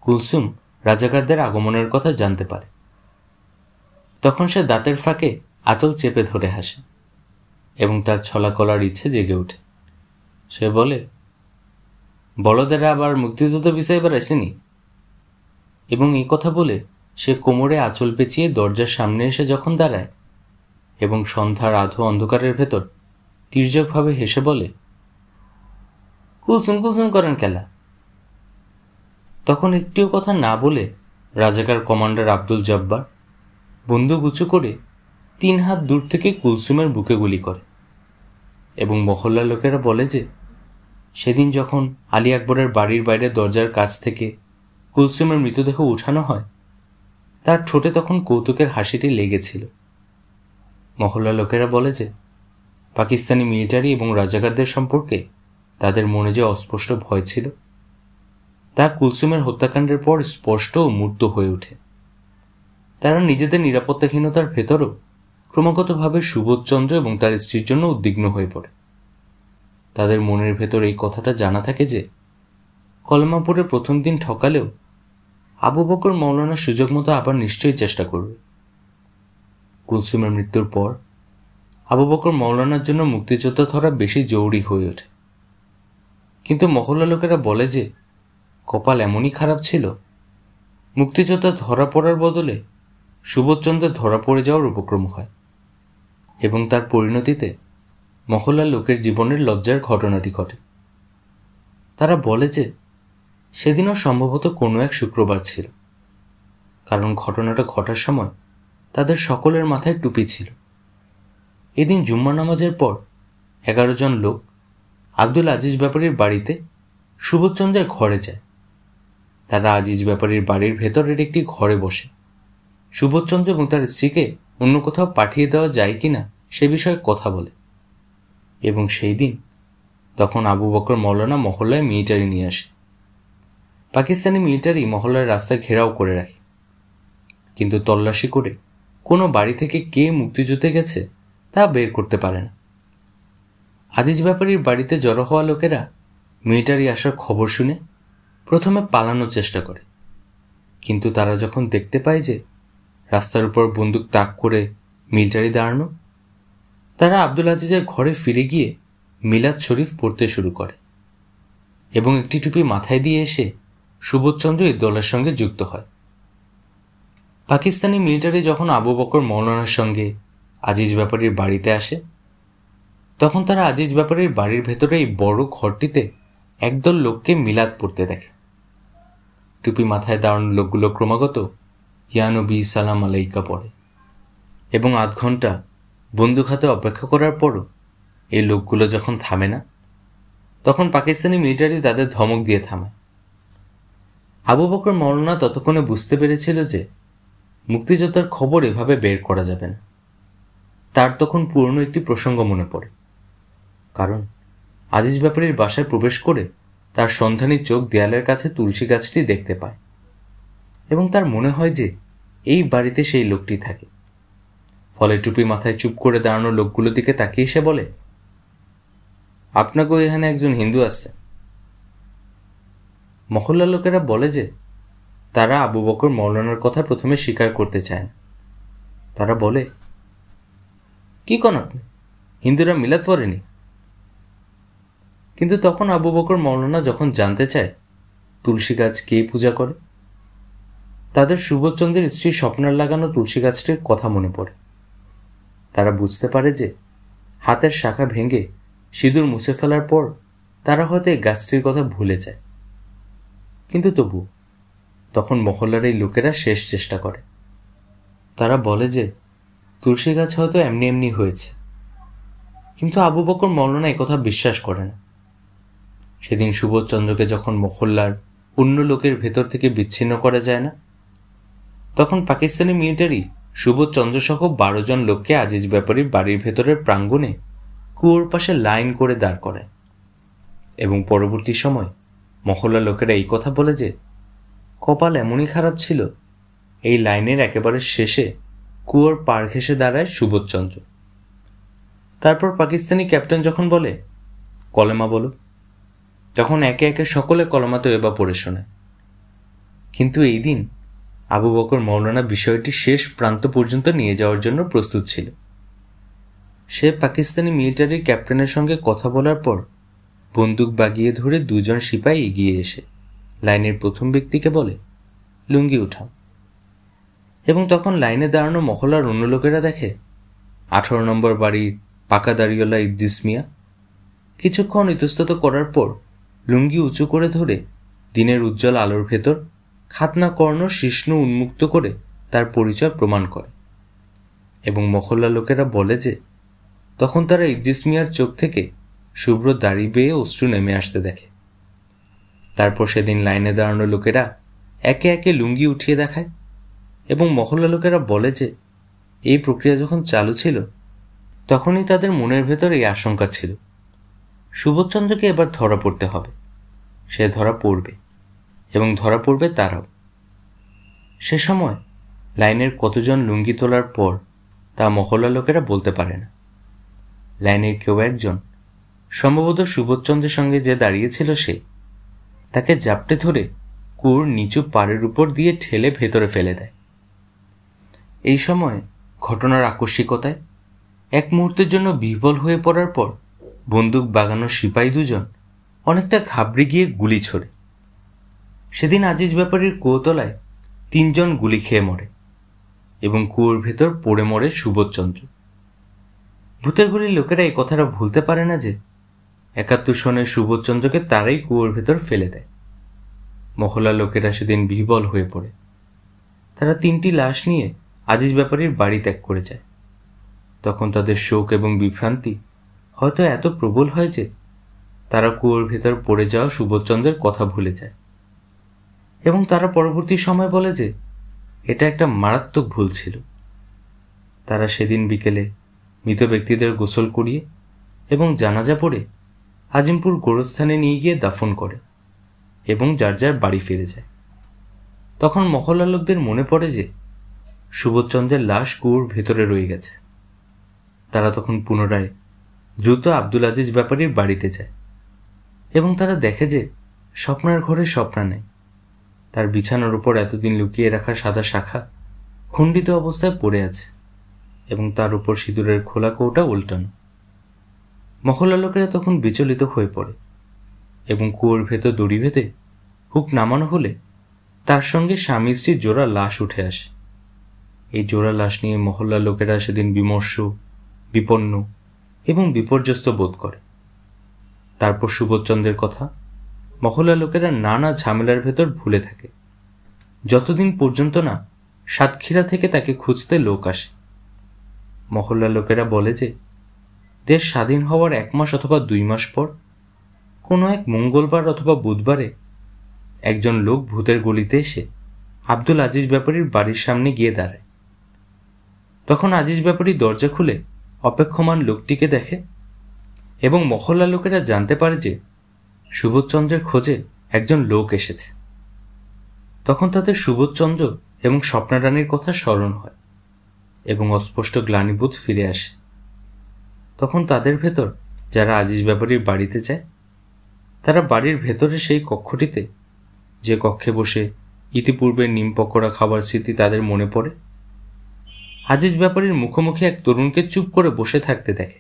কুলসুম রাজাকারদের আগমনের কথা জানতে পারে তখন সে দাঁতের ফাঁকে আঁচল চেপে ধরে হাসে এবং তার ছলা কলার ইচ্ছে জেগে ওঠে সে বলে বলদেরা আবার বিষয়ে এবার আসেনি এবং এই কথা বলে সে কোমরে আঁচল পেঁচিয়ে দরজার সামনে এসে যখন দাঁড়ায় এবং সন্ধ্যার আধো অন্ধকারের ভেতর তীর্যকভাবে হেসে বলে কুলসুম কুলসুম করেন খেলা তখন একটিও কথা না বলে রাজাকার কমান্ডার আব্দুল জব্বার বন্দুক উঁচু করে তিন হাত দূর থেকে কুলসুমের বুকে গুলি করে এবং মহল্লার লোকেরা বলে যে সেদিন যখন আলী আকবরের বাড়ির বাইরে দরজার কাছ থেকে কুলসুমের মৃতদেহ উঠানো হয় তার ঠোঁটে তখন কৌতুকের হাসিটি লেগেছিল মহল্লা লোকেরা বলে যে পাকিস্তানি মিলিটারি এবং রাজাকারদের সম্পর্কে তাদের মনে যে অস্পষ্ট ভয় ছিল তা কুলসুমের হত্যাকাণ্ডের পর স্পষ্ট ও মূর্ত হয়ে ওঠে তারা নিজেদের নিরাপত্তাহীনতার ভেতরও ক্রমাগতভাবে সুবোধচন্দ্র এবং তার স্ত্রীর জন্য উদ্বিগ্ন হয়ে পড়ে তাদের মনের ভেতর এই কথাটা জানা থাকে যে কলমাপুরে প্রথম দিন ঠকালেও আবু বকর মৌলানার সুযোগ মতো আবার নিশ্চয়ই চেষ্টা করবে কুলসুমের মৃত্যুর পর আবু বকর মৌলানার জন্য মুক্তিযোদ্ধা ধরা বেশি জরুরি হয়ে ওঠে কিন্তু মহল্লা লোকেরা বলে যে কপাল এমনই খারাপ ছিল মুক্তিযোদ্ধা ধরা পড়ার বদলে সুবোধচন্দ্রের ধরা পড়ে যাওয়ার উপক্রম হয় এবং তার পরিণতিতে মহল্লার লোকের জীবনের লজ্জার ঘটনাটি ঘটে তারা বলে যে সেদিনও সম্ভবত কোনো এক শুক্রবার ছিল কারণ ঘটনাটা ঘটার সময় তাদের সকলের মাথায় টুপি ছিল এদিন জুম্মা নামাজের পর এগারো জন লোক আব্দুল আজিজ ব্যাপারীর বাড়িতে সুবোধচন্দ্রের ঘরে যায় তারা আজিজ ব্যাপারীর বাড়ির ভেতরের একটি ঘরে বসে সুবোধচন্দ্র এবং তার স্ত্রীকে অন্য কোথাও পাঠিয়ে দেওয়া যায় কি না সে বিষয়ে কথা বলে এবং সেই দিন তখন আবু বকর মৌলানা মহল্লায় মিলিটারি নিয়ে আসে পাকিস্তানি মিলিটারি মহল্লার রাস্তা ঘেরাও করে রাখে কিন্তু তল্লাশি করে কোনো বাড়ি থেকে কে মুক্তিযুদ্ধে গেছে তা বের করতে পারে না আজিজ ব্যাপারীর বাড়িতে জড়ো হওয়া লোকেরা মিলিটারি আসার খবর শুনে প্রথমে পালানোর চেষ্টা করে কিন্তু তারা যখন দেখতে পায় যে রাস্তার উপর বন্দুক তাক করে মিলিটারি দাঁড়ানো তারা আব্দুল আজিজের ঘরে ফিরে গিয়ে মিলাদ শরীফ পড়তে শুরু করে এবং একটি টুপি মাথায় দিয়ে এসে সুবোধচন্দ্র এই দলের সঙ্গে যুক্ত হয় পাকিস্তানি মিলিটারি যখন আবু বকর মৌলানার সঙ্গে আজিজ ব্যাপারীর বাড়িতে আসে তখন তারা আজিজ ব্যাপারীর বাড়ির ভেতরে এই বড় ঘরটিতে একদল লোককে মিলাদ পড়তে দেখে টুপি মাথায় দাঁড়ানো লোকগুলো ক্রমাগত ইয়ানবি সালাম আলাইকা পড়ে এবং আধ ঘন্টা বন্দুক হাতে অপেক্ষা করার পরও এই লোকগুলো যখন থামে না তখন পাকিস্তানি মিলিটারি তাদের ধমক দিয়ে থামে আবু বকর মরনা ততক্ষণে বুঝতে পেরেছিল যে মুক্তিযোদ্ধার খবর এভাবে বের করা যাবে না তার তখন পুরনো একটি প্রসঙ্গ মনে পড়ে কারণ আজিজ ব্যাপারীর বাসায় প্রবেশ করে তার সন্ধানী চোখ দেয়ালের কাছে তুলসী গাছটি দেখতে পায় এবং তার মনে হয় যে এই বাড়িতে সেই লোকটি থাকে ফলে টুপি মাথায় চুপ করে দাঁড়ানো লোকগুলোর দিকে তাকিয়ে সে বলে আপনাকেও এখানে একজন হিন্দু আছে মহল্লার লোকেরা বলে যে তারা আবু বকর মৌলানার কথা প্রথমে স্বীকার করতে চায় না তারা বলে কি কন আপনি হিন্দুরা মিলাদ করেনি কিন্তু তখন আবু বকর মৌলানা যখন জানতে চায় তুলসী গাছ কে পূজা করে তাদের সুবোধচন্দ্রের স্ত্রী স্বপ্নার লাগানো তুলসী গাছটির কথা মনে পড়ে তারা বুঝতে পারে যে হাতের শাখা ভেঙে সিঁদুর মুছে ফেলার পর তারা হয়তো এই গাছটির কথা ভুলে যায় কিন্তু তবু তখন মহল্লার এই লোকেরা শেষ চেষ্টা করে তারা বলে যে তুলসী গাছ হয়তো এমনি এমনি হয়েছে কিন্তু আবু বকর মৌলানা কথা বিশ্বাস করে না সেদিন সুবোধচন্দ্রকে যখন মহল্লার অন্য লোকের ভেতর থেকে বিচ্ছিন্ন করা যায় না তখন পাকিস্তানি মিলিটারি সহ বারো জন লোককে আজিজ ব্যাপারীর বাড়ির ভেতরের প্রাঙ্গণে কুয়োর পাশে লাইন করে দাঁড় করে এবং পরবর্তী সময় মহল্লা লোকেরা এই কথা বলে যে কপাল এমনই খারাপ ছিল এই লাইনের একেবারে শেষে কুয়োর পার ঘেসে দাঁড়ায় সুবোধচন্দ্র তারপর পাকিস্তানি ক্যাপ্টেন যখন বলে কলেমা বলো তখন একে একে সকলে কলমা তো এবার পড়ে শোনে কিন্তু এই দিন আবু বকর মৌলানা বিষয়টি শেষ প্রান্ত পর্যন্ত নিয়ে যাওয়ার জন্য প্রস্তুত ছিল সে পাকিস্তানি মিলিটারির ক্যাপ্টেনের সঙ্গে কথা বলার পর বন্দুক বাগিয়ে ধরে দুজন সিপাই এগিয়ে এসে লাইনের প্রথম ব্যক্তিকে বলে লুঙ্গি উঠাও এবং তখন লাইনে দাঁড়ানো মহলার অন্য লোকেরা দেখে আঠারো নম্বর বাড়ির পাকা দাড়িওয়ালা ইদ্দিস মিয়া কিছুক্ষণ ইতস্তত করার পর লুঙ্গি উঁচু করে ধরে দিনের উজ্জ্বল আলোর ভেতর খাতনা কর্ণ শিষ্ণ উন্মুক্ত করে তার পরিচয় প্রমাণ করে এবং মহল্লা লোকেরা বলে যে তখন তারা ইদ্রিস মিয়ার চোখ থেকে শুভ্র দাড়ি বেয়ে অশ্রু নেমে আসতে দেখে তারপর সেদিন লাইনে দাঁড়ানো লোকেরা একে একে লুঙ্গি উঠিয়ে দেখায় এবং মহল্লা লোকেরা বলে যে এই প্রক্রিয়া যখন চালু ছিল তখনই তাদের মনের ভেতর এই আশঙ্কা ছিল সুবোধচন্দ্রকে এবার ধরা পড়তে হবে সে ধরা পড়বে এবং ধরা পড়বে তারাও সে সময় লাইনের কতজন লুঙ্গি তোলার পর তা মহল্লা লোকেরা বলতে পারে না লাইনের কেউ একজন সম্ভবত সুবোধচন্দ্রের সঙ্গে যে দাঁড়িয়েছিল সে তাকে জাপটে ধরে কুর নিচু পাড়ের উপর দিয়ে ঠেলে ভেতরে ফেলে দেয় এই সময় ঘটনার আকস্মিকতায় এক মুহূর্তের জন্য বিহ্বল হয়ে পড়ার পর বন্দুক বাগানোর সিপাহী দুজন অনেকটা ঘাবড়ে গিয়ে গুলি ছোড়ে সেদিন আজিজ ব্যাপারীর কুয়োতলায় তিনজন গুলি খেয়ে মরে এবং কুয়োর ভেতর পড়ে মরে সুবোধচন্দ্র ভূতের গুলির লোকেরা এই কথাটা ভুলতে পারে না যে একাত্তর সনের সুবোধচন্দ্রকে তারাই কুয়োর ভেতর ফেলে দেয় মহলার লোকেরা সেদিন বিহবল হয়ে পড়ে তারা তিনটি লাশ নিয়ে আজিজ ব্যাপারীর বাড়ি ত্যাগ করে যায় তখন তাদের শোক এবং বিভ্রান্তি হয়তো এত প্রবল হয় যে তারা কুয়োর ভেতর পড়ে যাওয়া সুবোধচন্দ্রের কথা ভুলে যায় এবং তারা পরবর্তী সময় বলে যে এটা একটা মারাত্মক ভুল ছিল তারা সেদিন বিকেলে মৃত ব্যক্তিদের গোসল করিয়ে এবং জানাজা পড়ে আজিমপুর গোরস্থানে নিয়ে গিয়ে দাফন করে এবং যার যার বাড়ি ফিরে যায় তখন মহলালোকদের মনে পড়ে যে সুবোধচন্দ্রের লাশ কুয়োর ভেতরে রয়ে গেছে তারা তখন পুনরায় দ্রুত আব্দুল আজিজ ব্যাপারীর বাড়িতে যায় এবং তারা দেখে যে স্বপ্নার ঘরে স্বপ্না নেয় তার বিছানার উপর এতদিন লুকিয়ে রাখা সাদা শাখা খণ্ডিত অবস্থায় পড়ে আছে এবং তার উপর সিঁদুরের খোলা কৌটা উল্টানো মহলালোকেরা তখন বিচলিত হয়ে পড়ে এবং কুয়োর ভেতর দড়ি ভেদে হুক নামানো হলে তার সঙ্গে স্বামী স্ত্রীর জোড়া লাশ উঠে আসে এই জোড়া লাশ নিয়ে মহল্লার লোকেরা সেদিন বিমর্ষ বিপন্ন এবং বিপর্যস্ত বোধ করে তারপর সুবোধচন্দ্রের কথা মহল্লা লোকেরা নানা ঝামেলার ভেতর ভুলে থাকে যতদিন পর্যন্ত না সাতক্ষীরা থেকে তাকে খুঁজতে লোক আসে মহল্লা লোকেরা বলে যে দেশ স্বাধীন হওয়ার এক মাস অথবা দুই মাস পর কোনো এক মঙ্গলবার অথবা বুধবারে একজন লোক ভূতের গলিতে এসে আব্দুল আজিজ ব্যাপারীর বাড়ির সামনে গিয়ে দাঁড়ায় তখন আজিজ ব্যাপারী দরজা খুলে অপেক্ষমান লোকটিকে দেখে এবং মহল্লা লোকেরা জানতে পারে যে সুবোধচন্দ্রের খোঁজে একজন লোক এসেছে তখন তাদের সুবোধচন্দ্র এবং স্বপ্নারানীর কথা স্মরণ হয় এবং অস্পষ্ট গ্লানিবোধ ফিরে আসে তখন তাদের ভেতর যারা আজিজ ব্যাপারীর বাড়িতে যায় তারা বাড়ির ভেতরে সেই কক্ষটিতে যে কক্ষে বসে ইতিপূর্বে নিম পকোড়া খাবার স্মৃতি তাদের মনে পড়ে আজিজ ব্যাপারীর মুখোমুখি এক তরুণকে চুপ করে বসে থাকতে দেখে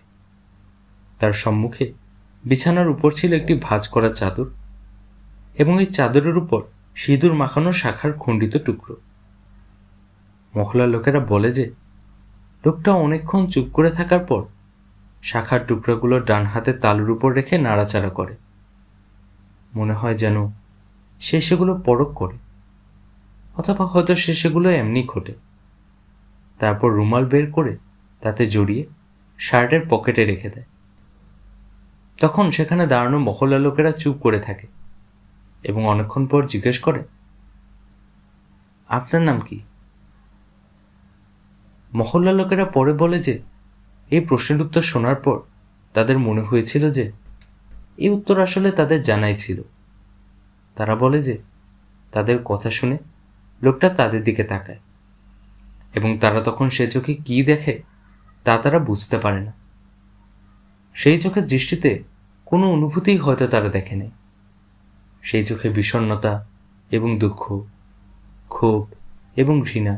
তার সম্মুখে বিছানার উপর ছিল একটি ভাঁজ করা চাদর এবং এই চাদরের উপর সিঁদুর মাখানো শাখার খণ্ডিত টুকরো মহলার লোকেরা বলে যে লোকটা অনেকক্ষণ চুপ করে থাকার পর শাখার টুকরাগুলো ডান হাতে তালুর উপর রেখে নাড়াচাড়া করে মনে হয় যেন সে সেগুলো পরক করে অথবা হয়তো সে সেগুলো এমনি ঘটে তারপর রুমাল বের করে তাতে জড়িয়ে শার্টের পকেটে রেখে দেয় তখন সেখানে দাঁড়ানো মহল্লা লোকেরা চুপ করে থাকে এবং অনেকক্ষণ পর জিজ্ঞেস করে আপনার নাম কি মহল্লা লোকেরা পরে বলে যে এই প্রশ্নের উত্তর শোনার পর তাদের মনে হয়েছিল যে এই উত্তর আসলে তাদের জানাই ছিল তারা বলে যে তাদের কথা শুনে লোকটা তাদের দিকে তাকায় এবং তারা তখন সে চোখে কী দেখে তা তারা বুঝতে পারে না সেই চোখের দৃষ্টিতে কোনো অনুভূতিই হয়তো তারা দেখেনি সেই চোখে বিষণ্নতা এবং দুঃখ ক্ষোভ এবং ঘৃণা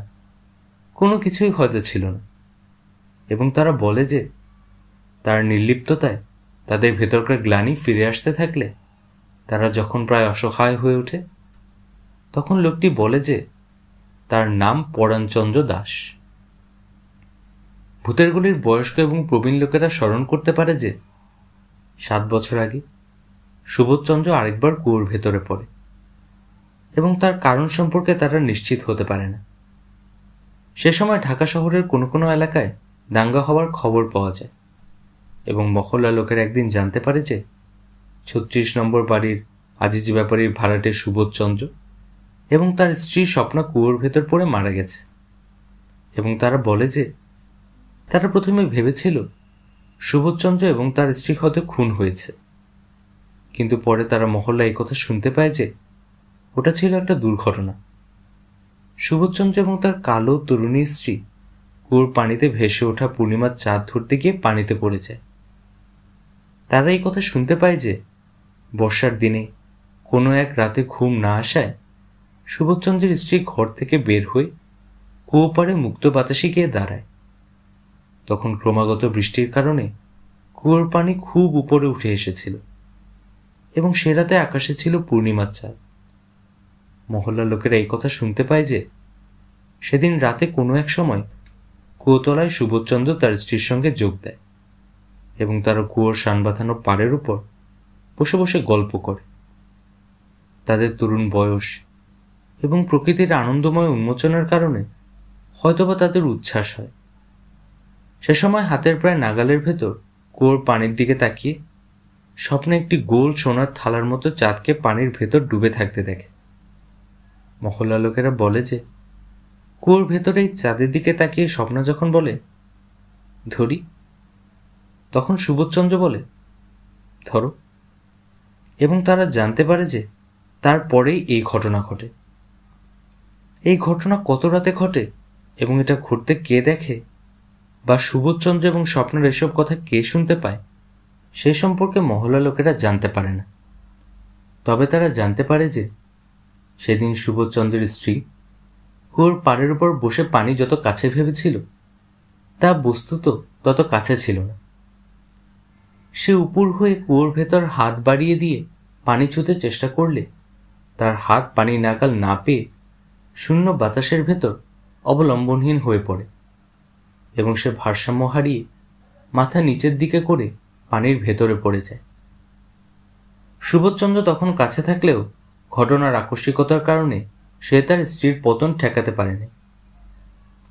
কোনো কিছুই হয়তো ছিল না এবং তারা বলে যে তার নির্লিপ্ততায় তাদের ভেতরকার গ্লানি ফিরে আসতে থাকলে তারা যখন প্রায় অসহায় হয়ে ওঠে তখন লোকটি বলে যে তার নাম পরাণচন্দ্র দাস ভূতেরগুলির বয়স্ক এবং প্রবীণ লোকেরা স্মরণ করতে পারে যে সাত বছর আগে সুবোধচন্দ্র আরেকবার কুয়োর ভেতরে পড়ে এবং তার কারণ সম্পর্কে তারা নিশ্চিত হতে পারে না সে সময় ঢাকা শহরের কোনো কোনো এলাকায় দাঙ্গা হওয়ার খবর পাওয়া যায় এবং মহল্লা লোকের একদিন জানতে পারে যে ছত্রিশ নম্বর বাড়ির আজিজ ব্যাপারীর ভাড়াটে সুবোধচন্দ্র এবং তার স্ত্রী স্বপ্না কুয়োর ভেতর পড়ে মারা গেছে এবং তারা বলে যে তারা প্রথমে ভেবেছিল সুবোধচন্দ্র এবং তার স্ত্রী হয়তো খুন হয়েছে কিন্তু পরে তারা মহল্লা এই কথা শুনতে পায় যে ওটা ছিল একটা দুর্ঘটনা সুবোধচন্দ্র এবং তার কালো তরুণী স্ত্রী কুয়োর পানিতে ভেসে ওঠা পূর্ণিমার চাঁদ ধরতে গিয়ে পানিতে পড়ে যায় তারা এই কথা শুনতে পায় যে বর্ষার দিনে কোনো এক রাতে ঘুম না আসায় সুবোধচন্দ্রের স্ত্রী ঘর থেকে বের হয়ে কুয়োপাড়ে মুক্ত বাতাসে গিয়ে দাঁড়ায় তখন ক্রমাগত বৃষ্টির কারণে কুয়োর পানি খুব উপরে উঠে এসেছিল এবং সে রাতে আকাশে ছিল পূর্ণিমার চাঁদ মহল্লার লোকেরা এই কথা শুনতে পায় যে সেদিন রাতে কোনো এক সময় কুয়োতলায় সুবোধচন্দ্র তার স্ত্রীর সঙ্গে যোগ দেয় এবং তারা কুয়োর সান বাঁধানো পাড়ের উপর বসে বসে গল্প করে তাদের তরুণ বয়স এবং প্রকৃতির আনন্দময় উন্মোচনের কারণে হয়তোবা তাদের উচ্ছ্বাস হয় সে সময় হাতের প্রায় নাগালের ভেতর কুয়োর পানির দিকে তাকিয়ে স্বপ্নে একটি গোল সোনার থালার মতো চাঁদকে পানির ভেতর ডুবে থাকতে দেখে মহল্লা লোকেরা বলে যে কুয়োর ভেতরে এই চাঁদের দিকে তাকিয়ে স্বপ্ন যখন বলে ধরি তখন সুবোধচন্দ্র বলে ধরো এবং তারা জানতে পারে যে তারপরেই এই ঘটনা ঘটে এই ঘটনা কত রাতে ঘটে এবং এটা ঘটতে কে দেখে বা সুবোধচন্দ্র এবং স্বপ্নের এসব কথা কে শুনতে পায় সে সম্পর্কে মহলা লোকেরা জানতে পারে না তবে তারা জানতে পারে যে সেদিন সুবোধচন্দ্রের স্ত্রী কুয়োর পাড়ের উপর বসে পানি যত কাছে ভেবেছিল তা বস্তুত তত কাছে ছিল না সে উপর হয়ে কুয়োর ভেতর হাত বাড়িয়ে দিয়ে পানি ছুতে চেষ্টা করলে তার হাত পানি নাকাল না পেয়ে শূন্য বাতাসের ভেতর অবলম্বনহীন হয়ে পড়ে এবং সে ভারসাম্য হারিয়ে মাথা নিচের দিকে করে পানির ভেতরে পড়ে যায় সুবোধচন্দ্র তখন কাছে থাকলেও ঘটনার আকস্মিকতার কারণে সে তার স্ত্রীর পতন ঠেকাতে পারেনি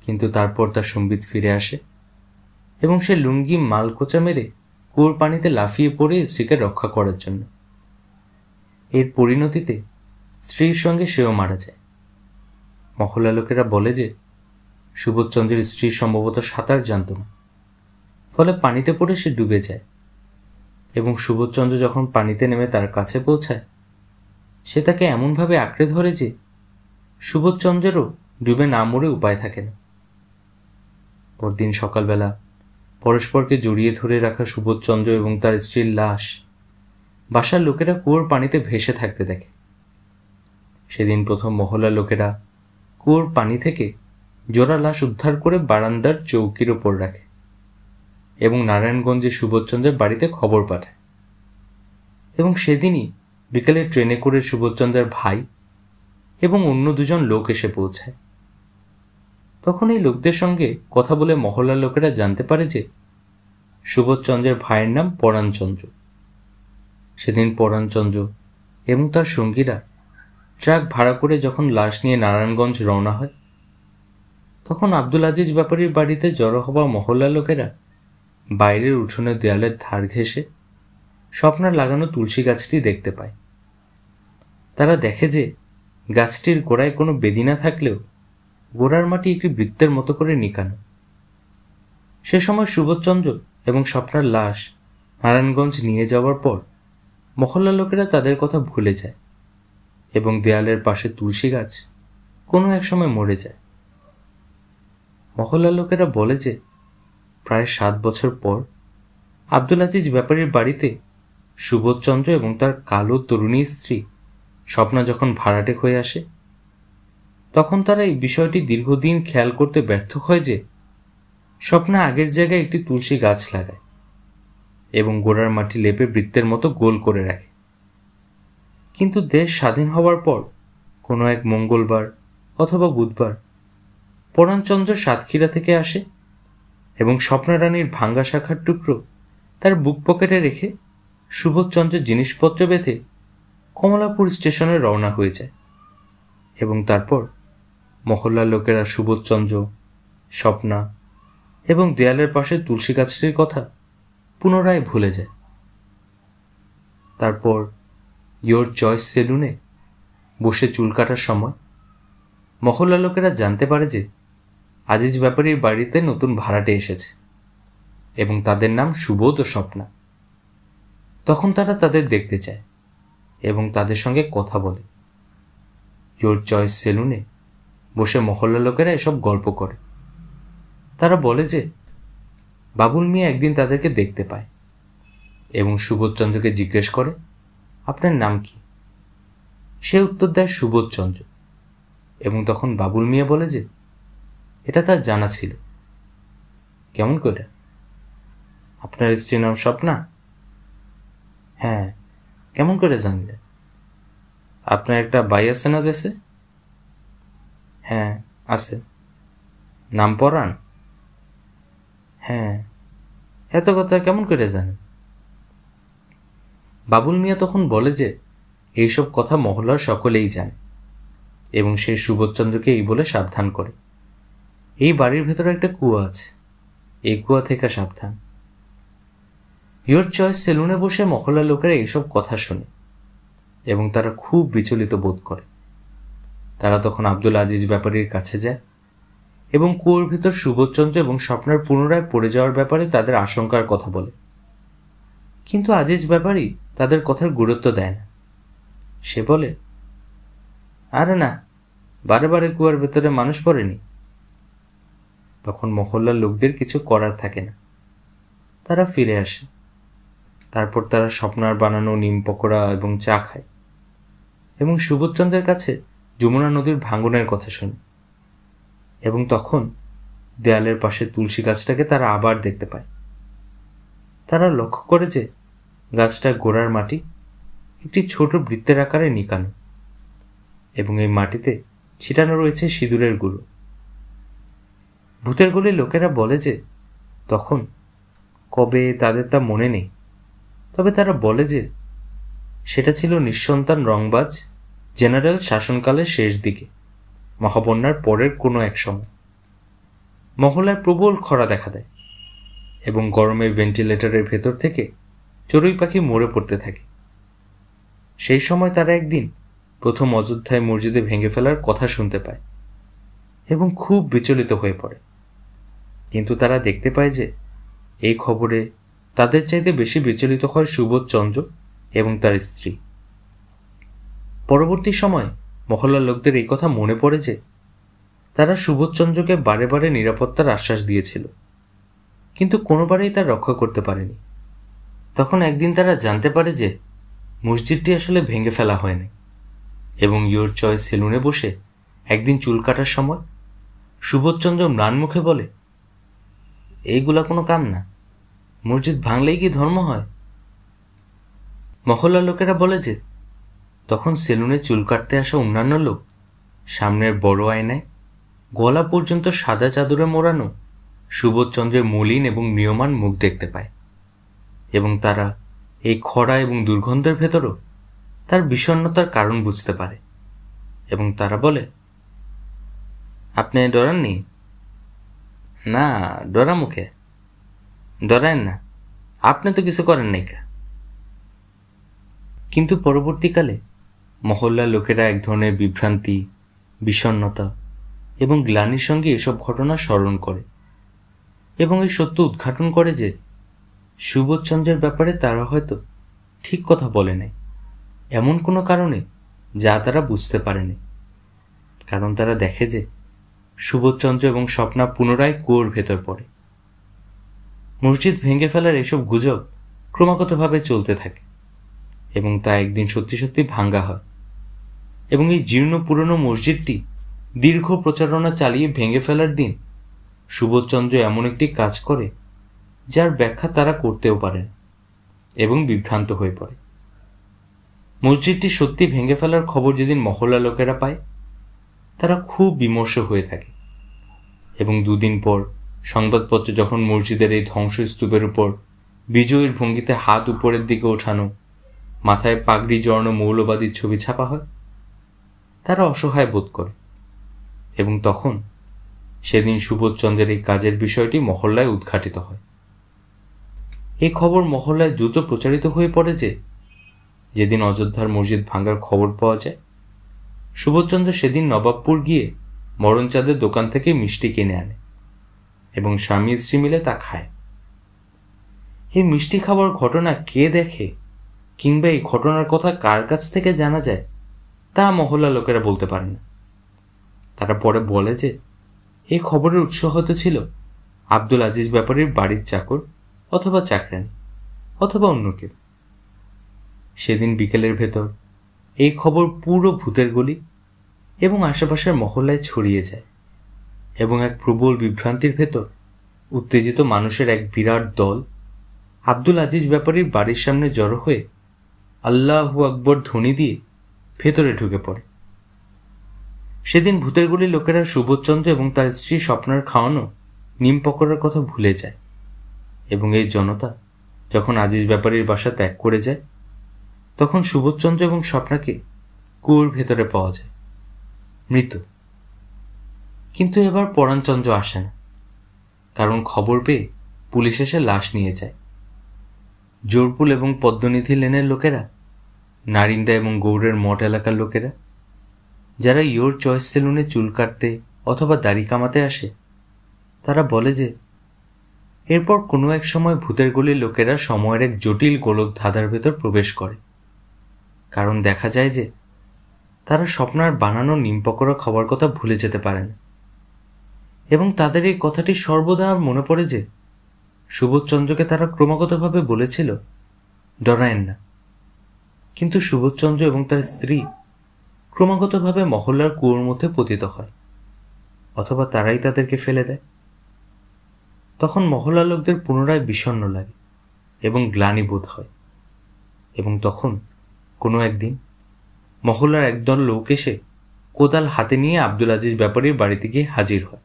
কিন্তু তারপর তার সম্বিত ফিরে আসে এবং সে লুঙ্গি মালকোচা মেরে কুয়োর পানিতে লাফিয়ে পড়ে স্ত্রীকে রক্ষা করার জন্য এর পরিণতিতে স্ত্রীর সঙ্গে সেও মারা যায় মহলালোকেরা বলে যে সুবোধচন্দ্রের স্ত্রী সম্ভবত সাঁতার জানত না ফলে পানিতে পড়ে সে ডুবে যায় এবং সুবোধচন্দ্র যখন পানিতে নেমে তার কাছে পৌঁছায় সে তাকে এমনভাবে আঁকড়ে ধরে যে সুবোধচন্দ্রেরও ডুবে না মরে উপায় থাকে না পরদিন সকালবেলা পরস্পরকে জড়িয়ে ধরে রাখা সুবোধচন্দ্র এবং তার স্ত্রীর লাশ বাসার লোকেরা কুয়োর পানিতে ভেসে থাকতে দেখে সেদিন প্রথম মহলার লোকেরা কুয়োর পানি থেকে জোড়া লাশ উদ্ধার করে বারান্দার চৌকির ওপর রাখে এবং নারায়ণগঞ্জে সুবোধচন্দ্রের বাড়িতে খবর পাঠায় এবং সেদিনই বিকালে ট্রেনে করে সুবোধচন্দ্রের ভাই এবং অন্য দুজন লোক এসে পৌঁছায় তখন এই লোকদের সঙ্গে কথা বলে মহল্লার লোকেরা জানতে পারে যে সুবোধচন্দ্রের ভাইয়ের নাম পরাণচন্দ্র সেদিন পরাণচন্দ্র এবং তার সঙ্গীরা ট্রাক ভাড়া করে যখন লাশ নিয়ে নারায়ণগঞ্জ রওনা হয় তখন আব্দুল আজিজ ব্যাপারীর বাড়িতে জড়ো হওয়া মহল্লা লোকেরা বাইরের উঠোনের দেয়ালের ধার ঘেঁষে স্বপ্নার লাগানো তুলসী গাছটি দেখতে পায় তারা দেখে যে গাছটির গোড়ায় কোনো বেদি না থাকলেও গোড়ার মাটি একটি বৃত্তের মতো করে নিকানো সে সময় সুবোধচন্দ্র এবং স্বপ্নার লাশ নারায়ণগঞ্জ নিয়ে যাওয়ার পর মহল্লা লোকেরা তাদের কথা ভুলে যায় এবং দেয়ালের পাশে তুলসী গাছ কোনো এক সময় মরে যায় মহল্লার লোকেরা বলে যে প্রায় সাত বছর পর আব্দুল আজিজ ব্যাপারীর বাড়িতে সুবোধচন্দ্র এবং তার কালো তরুণী স্ত্রী স্বপ্না যখন ভাড়াটে হয়ে আসে তখন তারা এই বিষয়টি দীর্ঘদিন খেয়াল করতে ব্যর্থ হয় যে স্বপ্না আগের জায়গায় একটি তুলসী গাছ লাগায় এবং গোড়ার মাটি লেপে বৃত্তের মতো গোল করে রাখে কিন্তু দেশ স্বাধীন হওয়ার পর কোনো এক মঙ্গলবার অথবা বুধবার পরাণচন্দ্র সাতক্ষীরা থেকে আসে এবং স্বপ্নারানীর ভাঙ্গা শাখার টুকরো তার বুক পকেটে রেখে সুবোধচন্দ্র জিনিসপত্র বেঁধে কমলাপুর স্টেশনে রওনা হয়ে যায় এবং তারপর মহল্লার লোকেরা সুবোধচন্দ্র স্বপ্না এবং দেয়ালের পাশে তুলসী গাছটির কথা পুনরায় ভুলে যায় তারপর ইয়োর চয়েস সেলুনে বসে চুল কাটার সময় মহল্লা লোকেরা জানতে পারে যে আজিজ ব্যাপারীর বাড়িতে নতুন ভাড়াটে এসেছে এবং তাদের নাম সুবোধ ও স্বপ্না তখন তারা তাদের দেখতে চায় এবং তাদের সঙ্গে কথা বলে ইয়োর চয়েস সেলুনে বসে মহল্লা লোকেরা এসব গল্প করে তারা বলে যে বাবুল মিয়া একদিন তাদেরকে দেখতে পায় এবং সুবোধচন্দ্রকে জিজ্ঞেস করে আপনার নাম কি সে উত্তর দেয় সুবোধচন্দ্র এবং তখন বাবুল মিয়া বলে যে এটা তার জানা ছিল কেমন করে আপনার স্ত্রীর নাম স্বপ্না হ্যাঁ কেমন করে জানলে আপনার একটা বাই আছে না দেশে হ্যাঁ আছে নাম পড়ান হ্যাঁ এত কথা কেমন করে জানেন বাবুল মিয়া তখন বলে যে এইসব কথা মহল্লার সকলেই জানে এবং সে সুবোধচন্দ্রকে এই বলে সাবধান করে এই বাড়ির ভেতরে একটা কুয়া আছে এই কুয়া থেকে সাবধান ইয়োর চয়েস সেলুনে বসে মহলা লোকেরা এইসব কথা শোনে এবং তারা খুব বিচলিত বোধ করে তারা তখন আব্দুল আজিজ ব্যাপারীর কাছে যায় এবং কুয়োর ভেতর সুবোধচন্দ্র এবং স্বপ্নার পুনরায় পড়ে যাওয়ার ব্যাপারে তাদের আশঙ্কার কথা বলে কিন্তু আজিজ ব্যাপারী তাদের কথার গুরুত্ব দেয় না সে বলে আরে না বারে বারে কুয়ার ভেতরে মানুষ পড়েনি তখন মহল্লার লোকদের কিছু করার থাকে না তারা ফিরে আসে তারপর তারা স্বপ্নার বানানো নিম পকোড়া এবং চা খায় এবং সুবোধচন্দ্রের কাছে যমুনা নদীর ভাঙনের কথা শোনে এবং তখন দেয়ালের পাশে তুলসী গাছটাকে তারা আবার দেখতে পায় তারা লক্ষ্য করে যে গাছটা গোড়ার মাটি একটি ছোট বৃত্তের আকারে নিকানো এবং এই মাটিতে ছিটানো রয়েছে সিঁদুরের গুঁড়ো ভূতের গলির লোকেরা বলে যে তখন কবে তাদের তা মনে নেই তবে তারা বলে যে সেটা ছিল নিঃসন্তান রংবাজ জেনারেল শাসনকালের শেষ দিকে মহাবন্যার পরের কোনো এক সময় মহলায় প্রবল খরা দেখা দেয় এবং গরমে ভেন্টিলেটরের ভেতর থেকে চড়ুই পাখি মরে পড়তে থাকে সেই সময় তারা একদিন প্রথম অযোধ্যায় মসজিদে ভেঙে ফেলার কথা শুনতে পায় এবং খুব বিচলিত হয়ে পড়ে কিন্তু তারা দেখতে পায় যে এই খবরে তাদের চাইতে বেশি বিচলিত হয় সুবোধচন্দ্র এবং তার স্ত্রী পরবর্তী সময়ে মহল্লার লোকদের এই কথা মনে পড়ে যে তারা সুবোধচন্দ্রকে বারে বারে নিরাপত্তার আশ্বাস দিয়েছিল কিন্তু কোনোবারেই তার রক্ষা করতে পারেনি তখন একদিন তারা জানতে পারে যে মসজিদটি আসলে ভেঙে ফেলা হয়নি এবং ইয়োর চয় সেলুনে বসে একদিন চুল কাটার সময় সুবোধচন্দ্র ম্লান মুখে বলে এইগুলা কোনো কাম না মসজিদ ভাঙলেই কি ধর্ম হয় মহল্লার লোকেরা বলে যে তখন সেলুনে চুল কাটতে আসা অন্যান্য লোক সামনের বড় আয়নায় গলা পর্যন্ত সাদা চাদরে মোড়ানো সুবোধচন্দ্রের মলিন এবং নিয়মান মুখ দেখতে পায় এবং তারা এই খরা এবং দুর্গন্ধের ভেতরও তার বিষণ্নতার কারণ বুঝতে পারে এবং তারা বলে আপনি ডরাননি না ডরা মুখে ডরায়েন না আপনি তো কিছু করেন নাই কিন্তু পরবর্তীকালে মহল্লার লোকেরা এক ধরনের বিভ্রান্তি বিষণ্নতা এবং গ্লানির সঙ্গে এসব ঘটনা স্মরণ করে এবং এই সত্য উদ্ঘাটন করে যে সুবোধচন্দ্রের ব্যাপারে তারা হয়তো ঠিক কথা বলে নাই এমন কোনো কারণে যা তারা বুঝতে পারেনি কারণ তারা দেখে যে সুবোধচন্দ্র এবং স্বপ্না পুনরায় কুয়োর ভেতর পড়ে মসজিদ ভেঙে ফেলার এসব গুজব ক্রমাগতভাবে চলতে থাকে এবং তা একদিন সত্যি সত্যি ভাঙ্গা হয় এবং এই জীর্ণ পুরনো মসজিদটি দীর্ঘ প্রচারণা চালিয়ে ভেঙে ফেলার দিন সুবোধচন্দ্র এমন একটি কাজ করে যার ব্যাখ্যা তারা করতেও পারেন এবং বিভ্রান্ত হয়ে পড়ে মসজিদটি সত্যি ভেঙে ফেলার খবর যেদিন মহল্লা লোকেরা পায় তারা খুব বিমর্ষ হয়ে থাকে এবং দুদিন পর সংবাদপত্র যখন মসজিদের এই ধ্বংসস্তূপের উপর বিজয়ীর ভঙ্গিতে হাত উপরের দিকে ওঠানো মাথায় পাগড়ি জড়ানো মৌলবাদীর ছবি ছাপা হয় তারা অসহায় বোধ করে এবং তখন সেদিন সুবোধচন্দ্রের এই কাজের বিষয়টি মহল্লায় উদ্ঘাটিত হয় এই খবর মহল্লায় দ্রুত প্রচারিত হয়ে পড়ে যে যেদিন অযোধ্যার মসজিদ ভাঙ্গার খবর পাওয়া যায় সুভাষচন্দ্র সেদিন নবাবপুর গিয়ে মরণচাঁদের দোকান থেকে মিষ্টি কিনে আনে এবং স্বামী স্ত্রী মিলে তা খায় এই মিষ্টি খাবার ঘটনা কে দেখে কিংবা এই ঘটনার কথা কার কাছ থেকে জানা যায় তা মহল্লা লোকেরা বলতে পারে না তারা পরে বলে যে এই খবরের উৎস হয়তো ছিল আব্দুল আজিজ ব্যাপারীর বাড়ির চাকর অথবা চাকরানি অথবা অন্য কেউ সেদিন বিকেলের ভেতর এই খবর পুরো ভূতের গলি এবং আশেপাশের মহল্লায় ছড়িয়ে যায় এবং এক প্রবল বিভ্রান্তির ভেতর উত্তেজিত মানুষের এক বিরাট দল আব্দুল আজিজ ব্যাপারীর বাড়ির সামনে জড়ো হয়ে আল্লাহ আকবর ধ্বনি দিয়ে ভেতরে ঢুকে পড়ে সেদিন ভূতের গলির লোকেরা সুবোধচন্দ্র এবং তার স্ত্রী স্বপ্নার খাওয়ানো নিম পকোড়ার কথা ভুলে যায় এবং এই জনতা যখন আজিজ ব্যাপারীর বাসা ত্যাগ করে যায় তখন সুবোধচন্দ্র এবং স্বপ্নাকে কুয়োর ভেতরে পাওয়া যায় মৃত কিন্তু এবার পরাণচন্দ্র আসে না কারণ খবর পেয়ে পুলিশ এসে লাশ নিয়ে যায় জোরপুল এবং পদ্মনিধি লেনের লোকেরা নারিন্দা এবং গৌড়ের মঠ এলাকার লোকেরা যারা ইয়োর চয়েস সেলুনে চুল কাটতে অথবা দাড়ি কামাতে আসে তারা বলে যে এরপর কোনো এক সময় ভূতের গলির লোকেরা সময়ের এক জটিল গোলক ধাঁধার ভেতর প্রবেশ করে কারণ দেখা যায় যে তারা স্বপ্নার বানানো নিমপকড়া খাওয়ার কথা ভুলে যেতে পারেন এবং তাদের এই কথাটি সর্বদা মনে পড়ে যে সুবোধচন্দ্রকে তারা ক্রমাগতভাবে বলেছিল ডরায়েন না কিন্তু সুবোধচন্দ্র এবং তার স্ত্রী ক্রমাগতভাবে মহল্লার কুয়োর মধ্যে পতিত হয় অথবা তারাই তাদেরকে ফেলে দেয় তখন মহল্লার লোকদের পুনরায় বিষণ্ণ লাগে এবং গ্লানি বোধ হয় এবং তখন কোনো একদিন মহল্লার একদল লোক এসে কোদাল হাতে নিয়ে আব্দুল আজিজ ব্যাপারীর বাড়িতে গিয়ে হাজির হয়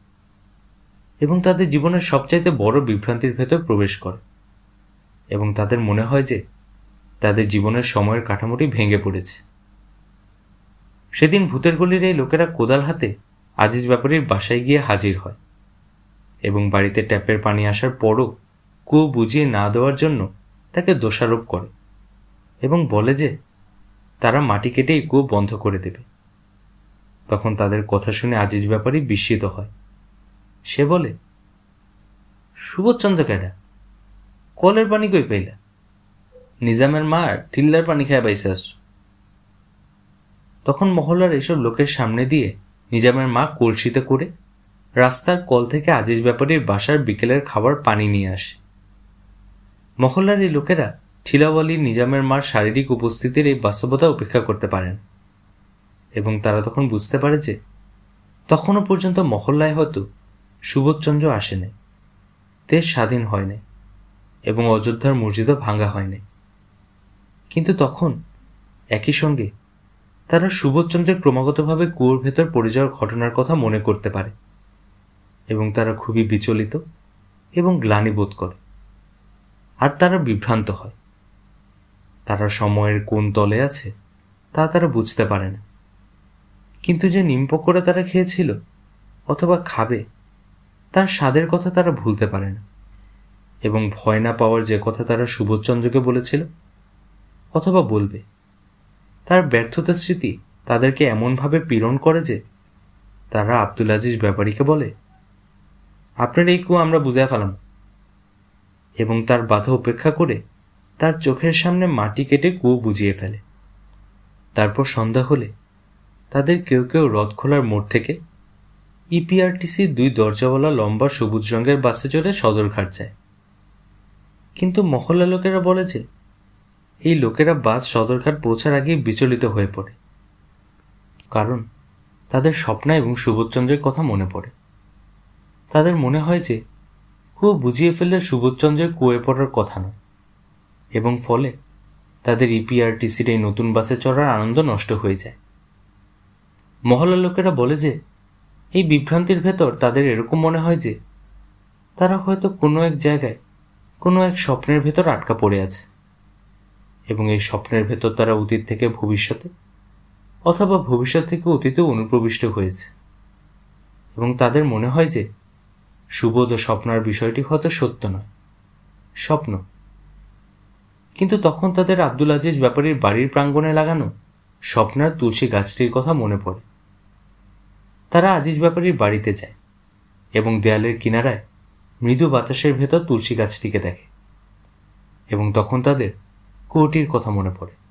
এবং তাদের জীবনের সবচাইতে বড় বিভ্রান্তির ভেতর প্রবেশ করে এবং তাদের মনে হয় যে তাদের জীবনের সময়ের কাঠামোটি ভেঙে পড়েছে সেদিন ভূতের গলির এই লোকেরা কোদাল হাতে আজিজ ব্যাপারীর বাসায় গিয়ে হাজির হয় এবং বাড়িতে ট্যাপের পানি আসার পরও কুয়ো বুঝিয়ে না দেওয়ার জন্য তাকে দোষারোপ করে এবং বলে যে তারা মাটি কেটে এই কুয়ো বন্ধ করে দেবে তখন তাদের কথা শুনে আজিজ ব্যাপারই বিস্মিত হয় সে বলে সুবোধচন্দ্র কেডা কলের পানি কই পাইলা নিজামের মা টিল্লার পানি খায় পাইছে তখন মহল্লার এসব লোকের সামনে দিয়ে নিজামের মা কলসিতে করে রাস্তার কল থেকে আজিজ ব্যাপারীর বাসার বিকেলের খাবার পানি নিয়ে আসে মহল্লার এই লোকেরা ছিলাও আলী নিজামের মার শারীরিক উপস্থিতির এই বাস্তবতা উপেক্ষা করতে পারেন এবং তারা তখন বুঝতে পারে যে তখনও পর্যন্ত মহল্লায় হয়তো সুবোধচন্দ্র আসেনি দেশ স্বাধীন হয়নি এবং অযোধ্যার মসজিদও ভাঙ্গা হয়নি কিন্তু তখন একই সঙ্গে তারা সুবোধচন্দ্রের ক্রমাগতভাবে কুয়োর ভেতর পড়ে যাওয়ার ঘটনার কথা মনে করতে পারে এবং তারা খুবই বিচলিত এবং গ্লানি করে আর তারা বিভ্রান্ত হয় তারা সময়ের কোন তলে আছে তা তারা বুঝতে পারে না কিন্তু যে নিম পকোড়া তারা খেয়েছিল অথবা খাবে তার স্বাদের কথা তারা ভুলতে পারে না এবং ভয় না পাওয়ার যে কথা তারা সুবোধচন্দ্রকে বলেছিল অথবা বলবে তার ব্যর্থতা স্মৃতি তাদেরকে এমনভাবে পীড়ন করে যে তারা আব্দুল আজিজ ব্যাপারীকে বলে আপনার এই কু আমরা বুঝে ফেলাম এবং তার বাধা উপেক্ষা করে তার চোখের সামনে মাটি কেটে কুয়ো বুঝিয়ে ফেলে তারপর সন্ধ্যা হলে তাদের কেউ কেউ খোলার মোড় থেকে ইপিআরটিসি e দুই দরজাওয়ালা লম্বা সবুজ রঙের বাসে চড়ে সদরঘাট যায় কিন্তু মহল্লা লোকেরা বলে যে এই লোকেরা বাস সদরঘাট পৌঁছার আগেই বিচলিত হয়ে পড়ে কারণ তাদের স্বপ্না এবং সুবোধচন্দ্রের কথা মনে পড়ে তাদের মনে হয় যে কুয়ো বুঝিয়ে ফেললে সুবোধচন্দ্রের কুয়ে পড়ার কথা নয় এবং ফলে তাদের ইপিআরটিসির e এই নতুন বাসে চড়ার আনন্দ নষ্ট হয়ে যায় মহল্লার লোকেরা বলে যে এই বিভ্রান্তির ভেতর তাদের এরকম মনে হয় যে তারা হয়তো কোনো এক জায়গায় কোনো এক স্বপ্নের ভেতর আটকা পড়ে আছে এবং এই স্বপ্নের ভেতর তারা অতীত থেকে ভবিষ্যতে অথবা ভবিষ্যৎ থেকে অতীতে অনুপ্রবিষ্ট হয়েছে এবং তাদের মনে হয় যে সুবোধ ও স্বপ্নার বিষয়টি হয়তো সত্য নয় স্বপ্ন কিন্তু তখন তাদের আব্দুল আজিজ ব্যাপারীর বাড়ির প্রাঙ্গণে লাগানো স্বপ্নার তুলসী গাছটির কথা মনে পড়ে তারা আজিজ ব্যাপারীর বাড়িতে যায় এবং দেয়ালের কিনারায় মৃদু বাতাসের ভেতর তুলসী গাছটিকে দেখে এবং তখন তাদের কুটির কথা মনে পড়ে